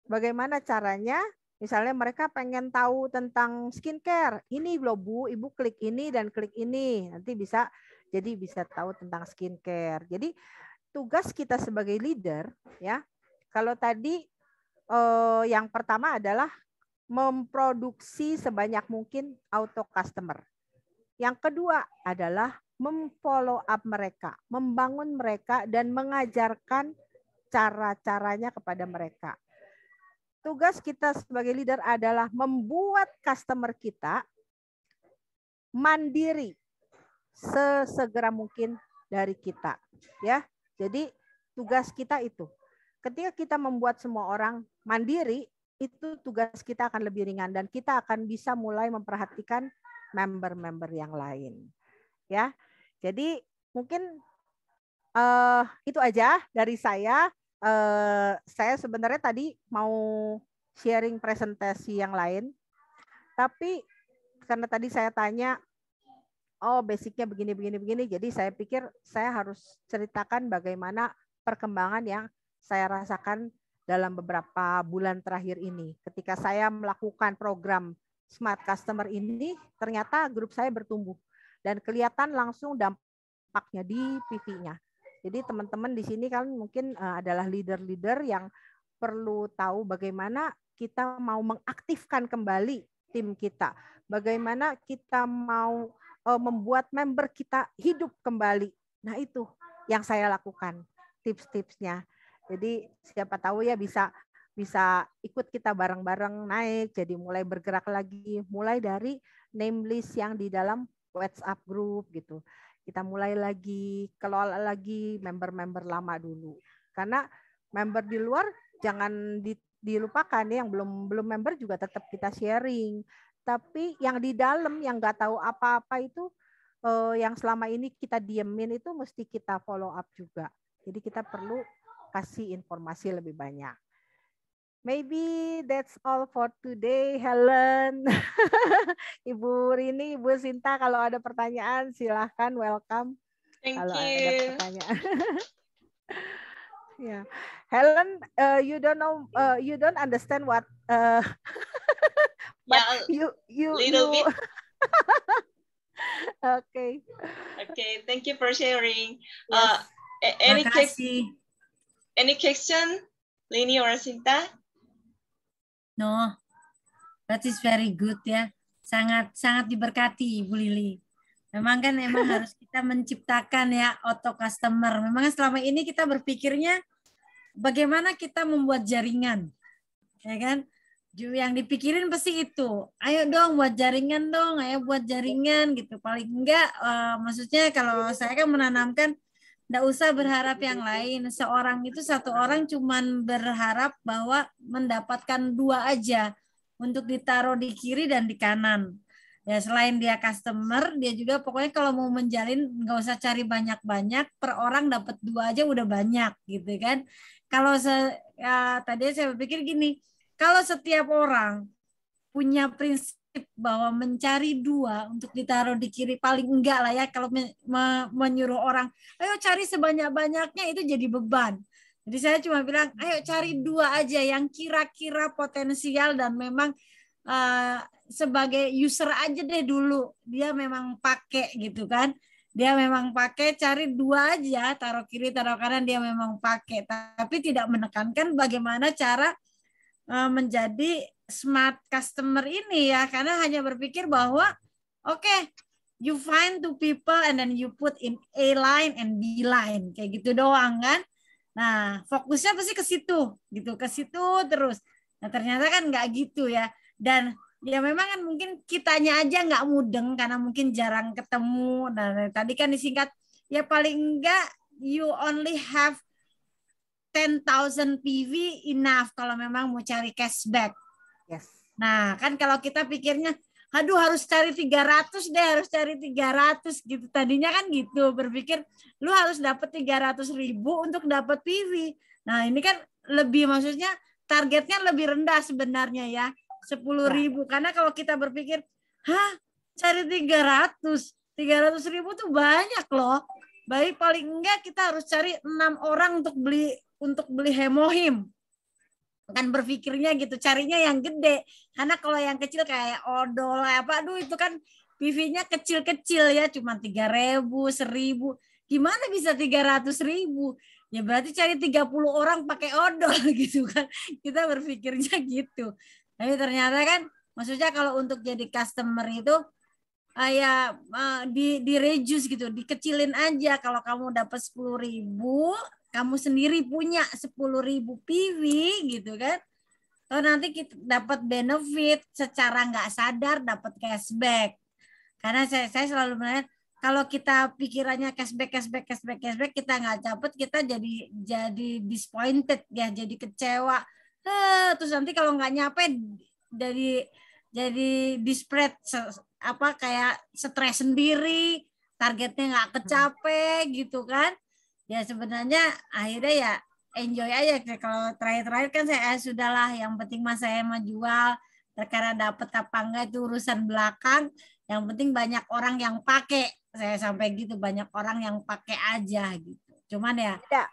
Bagaimana caranya? Misalnya mereka pengen tahu tentang skincare. Ini loh Bu, Ibu klik ini dan klik ini. Nanti bisa jadi bisa tahu tentang skincare. Jadi tugas kita sebagai leader ya. Kalau tadi eh, yang pertama adalah memproduksi sebanyak mungkin auto customer. Yang kedua adalah memfollow up mereka, membangun mereka dan mengajarkan cara-caranya kepada mereka. Tugas kita sebagai leader adalah membuat customer kita mandiri sesegera mungkin dari kita, ya. Jadi tugas kita itu. Ketika kita membuat semua orang mandiri, itu tugas kita akan lebih ringan dan kita akan bisa mulai memperhatikan member-member yang lain. Ya. Jadi mungkin uh, itu aja dari saya. Uh, saya sebenarnya tadi mau sharing presentasi yang lain, tapi karena tadi saya tanya oh basicnya begini begini begini. Jadi saya pikir saya harus ceritakan bagaimana perkembangan yang saya rasakan dalam beberapa bulan terakhir ini. Ketika saya melakukan program Smart Customer ini, ternyata grup saya bertumbuh dan kelihatan langsung dampaknya di PV-nya. Jadi teman-teman di sini kan mungkin eh, adalah leader-leader yang perlu tahu bagaimana kita mau mengaktifkan kembali tim kita, bagaimana kita mau Eh, membuat member kita hidup kembali. Nah itu yang saya lakukan tips-tipsnya. Jadi siapa tahu ya bisa bisa ikut kita bareng-bareng naik. Jadi mulai bergerak lagi, mulai dari name list yang di dalam WhatsApp group gitu. Kita mulai lagi kelola lagi member-member lama dulu. Karena member di luar jangan di, dilupakan ya yang belum belum member juga tetap kita sharing tapi yang di dalam yang nggak tahu apa-apa itu eh, yang selama ini kita diemin itu mesti kita follow up juga. Jadi kita perlu kasih informasi lebih banyak. Maybe that's all for today, Helen. Ibu Rini, Ibu Sinta, kalau ada pertanyaan silahkan welcome. Thank kalau you. ada pertanyaan. yeah. Helen, uh, you don't know, uh, you don't understand what uh, But yeah, you you little you... bit. okay. Okay, thank you for sharing. Uh, yes. Uh, any question? Any question, Lini or Sinta? No, that is very good ya. Sangat sangat diberkati Bu Lili. Memang kan emang harus kita menciptakan ya auto customer. Memang selama ini kita berpikirnya bagaimana kita membuat jaringan, ya kan? yang dipikirin pasti itu ayo dong buat jaringan dong ayo buat jaringan gitu paling enggak uh, maksudnya kalau saya kan menanamkan ndak usah berharap yang lain seorang itu satu orang cuman berharap bahwa mendapatkan dua aja untuk ditaruh di kiri dan di kanan ya selain dia customer dia juga pokoknya kalau mau menjalin nggak usah cari banyak-banyak per orang dapat dua aja udah banyak gitu kan kalau se ya, tadi saya berpikir gini kalau setiap orang punya prinsip bahwa mencari dua untuk ditaruh di kiri paling enggak lah ya kalau me, me, menyuruh orang ayo cari sebanyak-banyaknya itu jadi beban. Jadi saya cuma bilang ayo cari dua aja yang kira-kira potensial dan memang uh, sebagai user aja deh dulu dia memang pakai gitu kan. Dia memang pakai cari dua aja taruh kiri taruh kanan dia memang pakai tapi tidak menekankan bagaimana cara Eh, menjadi smart customer ini ya karena hanya berpikir bahwa oke okay, you find two people and then you put in A line and B line kayak gitu doang kan nah fokusnya pasti ke situ gitu ke situ terus nah ternyata kan nggak gitu ya dan ya memang kan mungkin kitanya aja nggak mudeng karena mungkin jarang ketemu nah tadi kan disingkat ya paling enggak you only have 10,000 PV enough kalau memang mau cari cashback. Yes. Nah, kan kalau kita pikirnya, aduh harus cari 300 deh, harus cari 300 gitu. Tadinya kan gitu, berpikir lu harus dapat 300 ribu untuk dapat PV. Nah, ini kan lebih maksudnya targetnya lebih rendah sebenarnya ya. 10 ribu. Ya. Karena kalau kita berpikir, hah cari 300, 300 ribu tuh banyak loh. Baik paling enggak kita harus cari enam orang untuk beli untuk beli hemohim kan berpikirnya gitu carinya yang gede karena kalau yang kecil kayak odol apa aduh itu kan PV-nya kecil-kecil ya cuma tiga ribu seribu gimana bisa tiga ratus ribu ya berarti cari 30 orang pakai odol gitu kan kita berpikirnya gitu tapi ternyata kan maksudnya kalau untuk jadi customer itu uh, ya ah, di di reduce gitu dikecilin aja kalau kamu dapat sepuluh ribu kamu sendiri punya 10.000 PV gitu kan. Atau nanti kita dapat benefit secara nggak sadar dapat cashback. Karena saya, saya selalu melihat kalau kita pikirannya cashback cashback cashback cashback kita nggak dapat kita jadi jadi disappointed ya jadi kecewa eh, terus nanti kalau nggak nyampe jadi jadi dispread apa kayak stres sendiri targetnya nggak kecape gitu kan ya sebenarnya akhirnya ya enjoy aja kalau terakhir-terakhir kan saya eh, lah yang penting mas saya mau jual perkara dapat apa enggak itu urusan belakang yang penting banyak orang yang pakai saya sampai gitu banyak orang yang pakai aja gitu cuman ya beda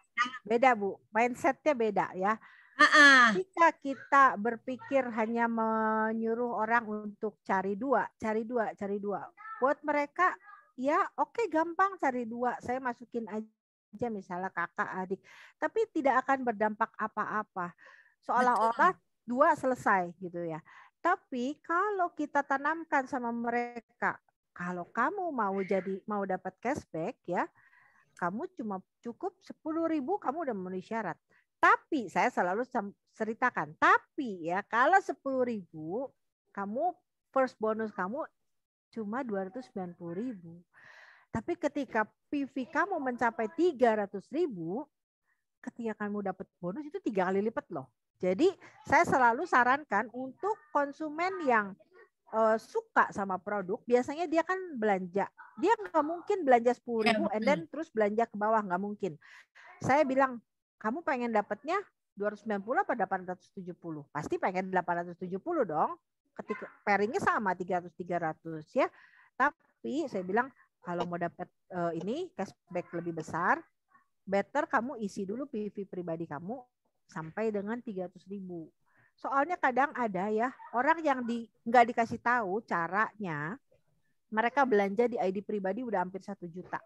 beda bu mindsetnya beda ya uh-uh. jika kita berpikir hanya menyuruh orang untuk cari dua cari dua cari dua buat mereka ya oke okay, gampang cari dua saya masukin aja aja misalnya kakak adik tapi tidak akan berdampak apa-apa seolah-olah dua selesai gitu ya tapi kalau kita tanamkan sama mereka kalau kamu mau jadi mau dapat cashback ya kamu cuma cukup sepuluh ribu kamu udah memenuhi syarat tapi saya selalu ceritakan tapi ya kalau sepuluh ribu kamu first bonus kamu cuma dua ratus sembilan puluh ribu tapi ketika PV kamu mencapai 300 ribu, ketika kamu dapat bonus itu tiga kali lipat loh. Jadi saya selalu sarankan untuk konsumen yang uh, suka sama produk, biasanya dia kan belanja. Dia nggak mungkin belanja iya, sepuluh ribu and then terus belanja ke bawah, nggak mungkin. Saya bilang, kamu pengen dapatnya 290 atau 870? Pasti pengen 870 dong. Ketika pairingnya sama 300 300 ya. Tapi saya bilang kalau mau dapat uh, eh, ini cashback lebih besar, better kamu isi dulu PV pribadi kamu sampai dengan 300 ribu. Soalnya kadang ada ya orang yang di nggak dikasih tahu caranya, mereka belanja di ID pribadi udah hampir satu juta.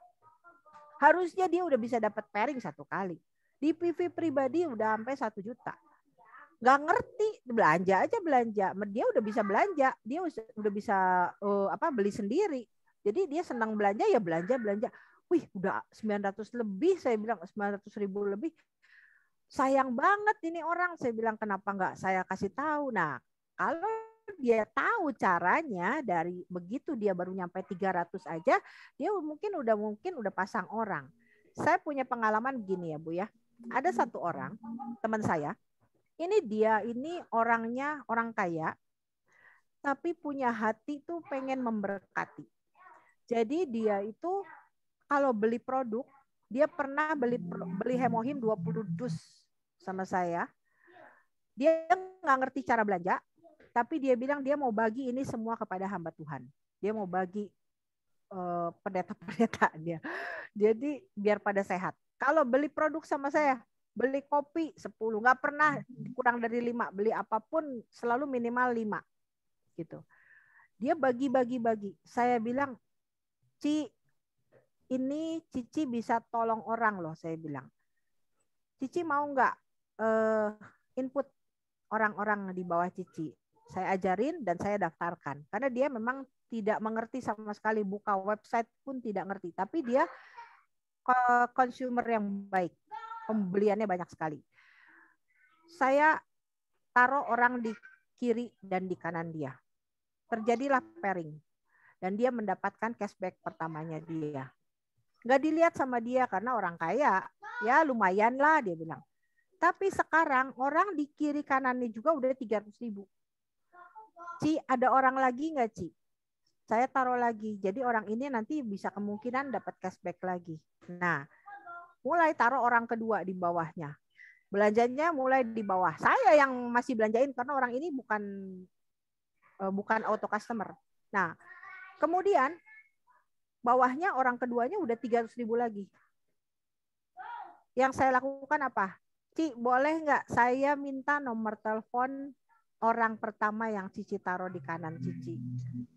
Harusnya dia udah bisa dapat pairing satu kali. Di PV pribadi udah sampai satu juta. Gak ngerti belanja aja belanja. Dia udah bisa belanja, dia udah bisa uh, apa beli sendiri jadi dia senang belanja ya belanja belanja. Wih, udah 900 lebih saya bilang 900 ribu lebih. Sayang banget ini orang saya bilang kenapa nggak saya kasih tahu. Nah, kalau dia tahu caranya dari begitu dia baru nyampe 300 aja, dia mungkin udah mungkin udah pasang orang. Saya punya pengalaman gini ya, Bu ya. Ada satu orang teman saya. Ini dia ini orangnya orang kaya tapi punya hati tuh pengen memberkati. Jadi dia itu kalau beli produk, dia pernah beli beli hemohim 20 dus sama saya. Dia nggak ngerti cara belanja, tapi dia bilang dia mau bagi ini semua kepada hamba Tuhan. Dia mau bagi uh, eh, pendeta-pendeta dia. Jadi biar pada sehat. Kalau beli produk sama saya, beli kopi 10, nggak pernah kurang dari 5, beli apapun selalu minimal 5. Gitu. Dia bagi-bagi-bagi. Saya bilang Cici ini Cici bisa tolong orang loh, saya bilang. Cici mau nggak uh, input orang-orang di bawah Cici? Saya ajarin dan saya daftarkan. Karena dia memang tidak mengerti sama sekali, buka website pun tidak ngerti. Tapi dia eh, consumer yang baik. Pembeliannya banyak sekali. Saya taruh orang di kiri dan di kanan dia. Terjadilah pairing dan dia mendapatkan cashback pertamanya dia. Nggak dilihat sama dia karena orang kaya, ya lumayan lah dia bilang. Tapi sekarang orang di kiri kanannya juga udah 300 ribu. Ci, ada orang lagi nggak Ci? Saya taruh lagi. Jadi orang ini nanti bisa kemungkinan dapat cashback lagi. Nah, mulai taruh orang kedua di bawahnya. Belanjanya mulai di bawah. Saya yang masih belanjain karena orang ini bukan eh, bukan auto customer. Nah, Kemudian bawahnya orang keduanya udah 300 ribu lagi. Yang saya lakukan apa? Ci, boleh nggak saya minta nomor telepon orang pertama yang Cici taruh di kanan Cici.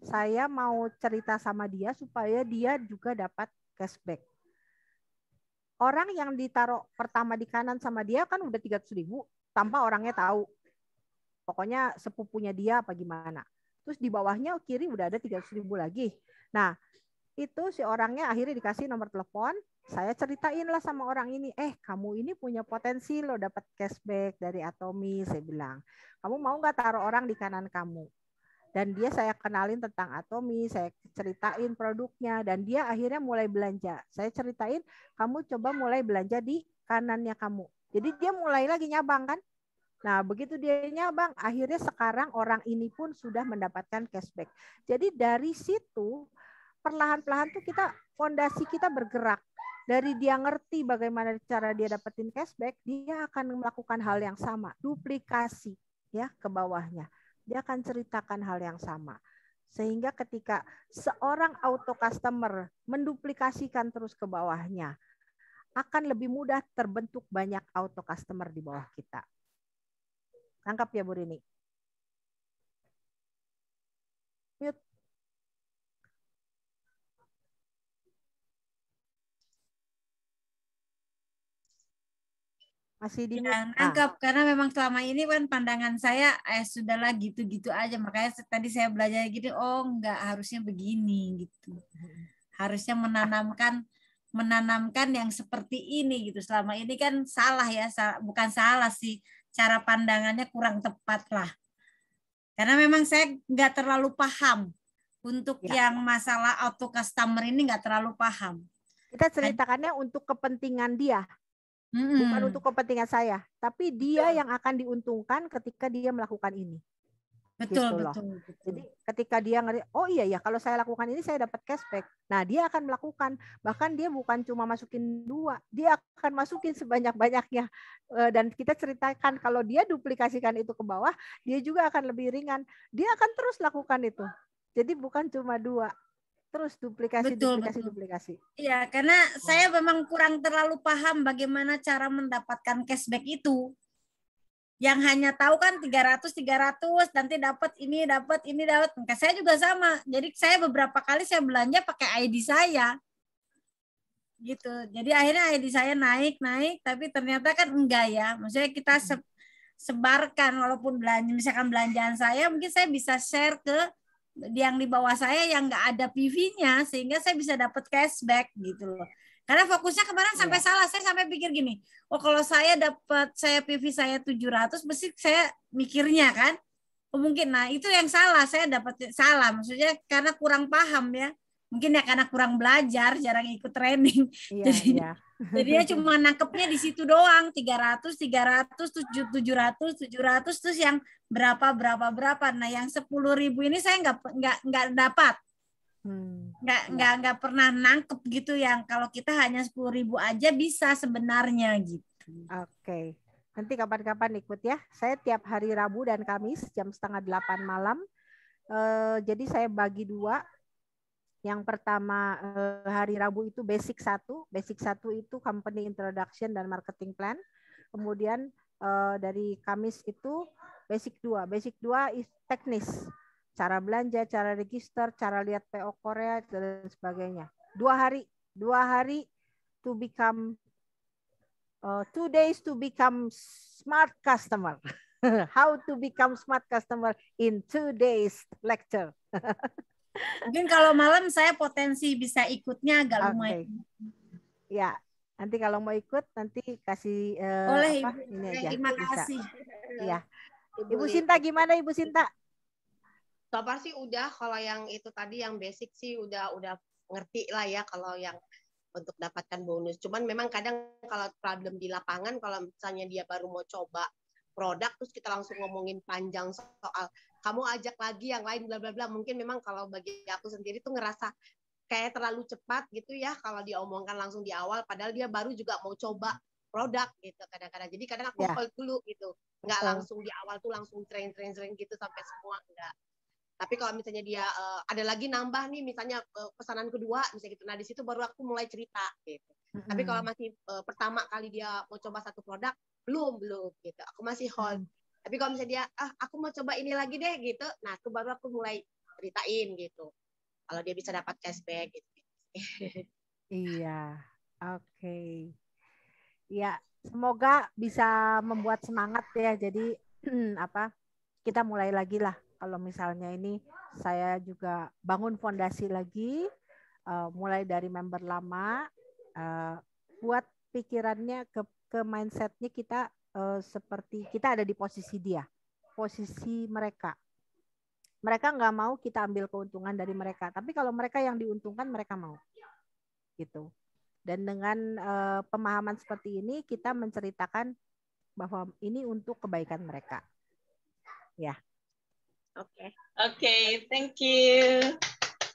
Saya mau cerita sama dia supaya dia juga dapat cashback. Orang yang ditaruh pertama di kanan sama dia kan udah 300 ribu tanpa orangnya tahu. Pokoknya sepupunya dia apa gimana. Terus di bawahnya oh, kiri udah ada 300 ribu lagi. Nah, itu si orangnya akhirnya dikasih nomor telepon. Saya ceritain lah sama orang ini, eh kamu ini punya potensi loh dapat cashback dari Atomi, saya bilang. Kamu mau nggak taruh orang di kanan kamu? Dan dia saya kenalin tentang Atomi, saya ceritain produknya, dan dia akhirnya mulai belanja. Saya ceritain, kamu coba mulai belanja di kanannya kamu. Jadi dia mulai lagi nyabang kan? Nah, begitu dianya Bang, akhirnya sekarang orang ini pun sudah mendapatkan cashback. Jadi dari situ perlahan-lahan tuh kita fondasi kita bergerak. Dari dia ngerti bagaimana cara dia dapetin cashback, dia akan melakukan hal yang sama, duplikasi ya ke bawahnya. Dia akan ceritakan hal yang sama. Sehingga ketika seorang auto customer menduplikasikan terus ke bawahnya, akan lebih mudah terbentuk banyak auto customer di bawah kita. Tangkap ya Bu Rini. Masih di ya, ah. nangkap karena memang selama ini kan pandangan saya eh sudahlah gitu-gitu aja makanya tadi saya belajar gitu oh enggak harusnya begini gitu harusnya menanamkan menanamkan yang seperti ini gitu selama ini kan salah ya salah, bukan salah sih cara pandangannya kurang tepat lah. Karena memang saya nggak terlalu paham untuk ya. yang masalah auto customer ini nggak terlalu paham. Kita ceritakannya untuk kepentingan dia, mm -hmm. bukan untuk kepentingan saya, tapi dia ya. yang akan diuntungkan ketika dia melakukan ini. Betul, gitu loh. betul, betul. Jadi ketika dia ngerti, oh iya ya kalau saya lakukan ini saya dapat cashback. Nah dia akan melakukan, bahkan dia bukan cuma masukin dua, dia akan masukin sebanyak-banyaknya. Eh, dan kita ceritakan kalau dia duplikasikan itu ke bawah, dia juga akan lebih ringan. Dia akan terus lakukan itu. Jadi bukan cuma dua, terus duplikasi betul, duplikasi betul. duplikasi. Iya, karena nah. saya memang kurang terlalu paham bagaimana cara mendapatkan cashback itu yang hanya tahu kan 300 300 nanti dapat ini dapat ini dapat saya juga sama jadi saya beberapa kali saya belanja pakai ID saya gitu jadi akhirnya ID saya naik naik tapi ternyata kan enggak ya maksudnya kita se sebarkan walaupun belanja misalkan belanjaan saya mungkin saya bisa share ke yang di bawah saya yang enggak ada PV-nya sehingga saya bisa dapat cashback gitu loh karena fokusnya kemarin sampai yeah. salah, saya sampai pikir gini, oh kalau saya dapat saya PV saya 700 mesti saya mikirnya kan. Oh, mungkin nah itu yang salah, saya dapat salah maksudnya karena kurang paham ya. Mungkin ya karena kurang belajar, jarang ikut training. Iya, jadi iya. jadi Jadinya cuma nangkepnya di situ doang, 300, 300, 700, 700, 700 terus yang berapa berapa berapa. Nah, yang ribu ini saya nggak nggak nggak dapat Hmm. nggak iya. nggak nggak pernah nangkep gitu yang kalau kita hanya sepuluh ribu aja bisa sebenarnya gitu. Oke, okay. nanti kapan-kapan ikut ya. Saya tiap hari Rabu dan Kamis jam setengah delapan malam. Uh, jadi saya bagi dua. Yang pertama eh, hari Rabu itu basic satu, basic satu itu company introduction dan marketing plan. Kemudian eh, dari Kamis itu basic dua, basic dua teknis cara belanja, cara register, cara lihat PO Korea dan sebagainya. Dua hari, dua hari to become uh, two days to become smart customer. How to become smart customer in two days lecture. Mungkin kalau malam saya potensi bisa ikutnya agak okay. lumayan. Ya, nanti kalau mau ikut nanti kasih uh, Boleh, apa, ini aja. Terima kasih. Bisa. Ya. Ibu Sinta gimana Ibu Sinta? far sih udah kalau yang itu tadi yang basic sih udah udah ngerti lah ya kalau yang untuk dapatkan bonus. Cuman memang kadang kalau problem di lapangan kalau misalnya dia baru mau coba produk terus kita langsung ngomongin panjang soal kamu ajak lagi yang lain bla bla bla mungkin memang kalau bagi aku sendiri tuh ngerasa kayak terlalu cepat gitu ya kalau diomongkan langsung di awal padahal dia baru juga mau coba produk gitu kadang-kadang jadi kadang aku yeah. call dulu gitu nggak langsung di awal tuh langsung train train train gitu sampai semua enggak tapi kalau misalnya dia uh, ada lagi nambah nih misalnya uh, pesanan kedua misalnya gitu. Nah, di situ baru aku mulai cerita gitu. Mm-hmm. Tapi kalau masih uh, pertama kali dia mau coba satu produk, belum belum gitu. Aku masih hold. Mm-hmm. Tapi kalau misalnya dia ah aku mau coba ini lagi deh gitu. Nah, itu baru aku mulai ceritain gitu. Kalau dia bisa dapat cashback gitu. iya. Oke. Okay. Ya, semoga bisa membuat semangat ya. Jadi apa? Kita mulai lagi lah kalau misalnya ini saya juga bangun fondasi lagi uh, mulai dari member lama uh, buat pikirannya ke ke mindsetnya kita uh, seperti kita ada di posisi dia posisi mereka mereka nggak mau kita ambil keuntungan dari mereka tapi kalau mereka yang diuntungkan mereka mau gitu dan dengan uh, pemahaman seperti ini kita menceritakan bahwa ini untuk kebaikan mereka ya Okay. Okay, thank you.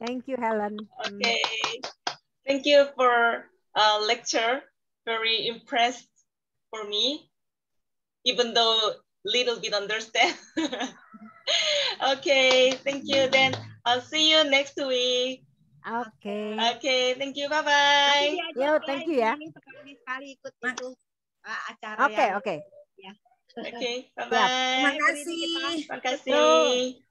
Thank you, Helen. Okay. Thank you for uh, lecture. Very impressed for me, even though little bit understand. okay, thank you. Then I'll see you next week. Okay. Okay, thank you. Bye-bye. Yeah. thank you Yeah. Uh, okay, Okay. Oke, okay, bye-bye. terima kasih. Terima kasih.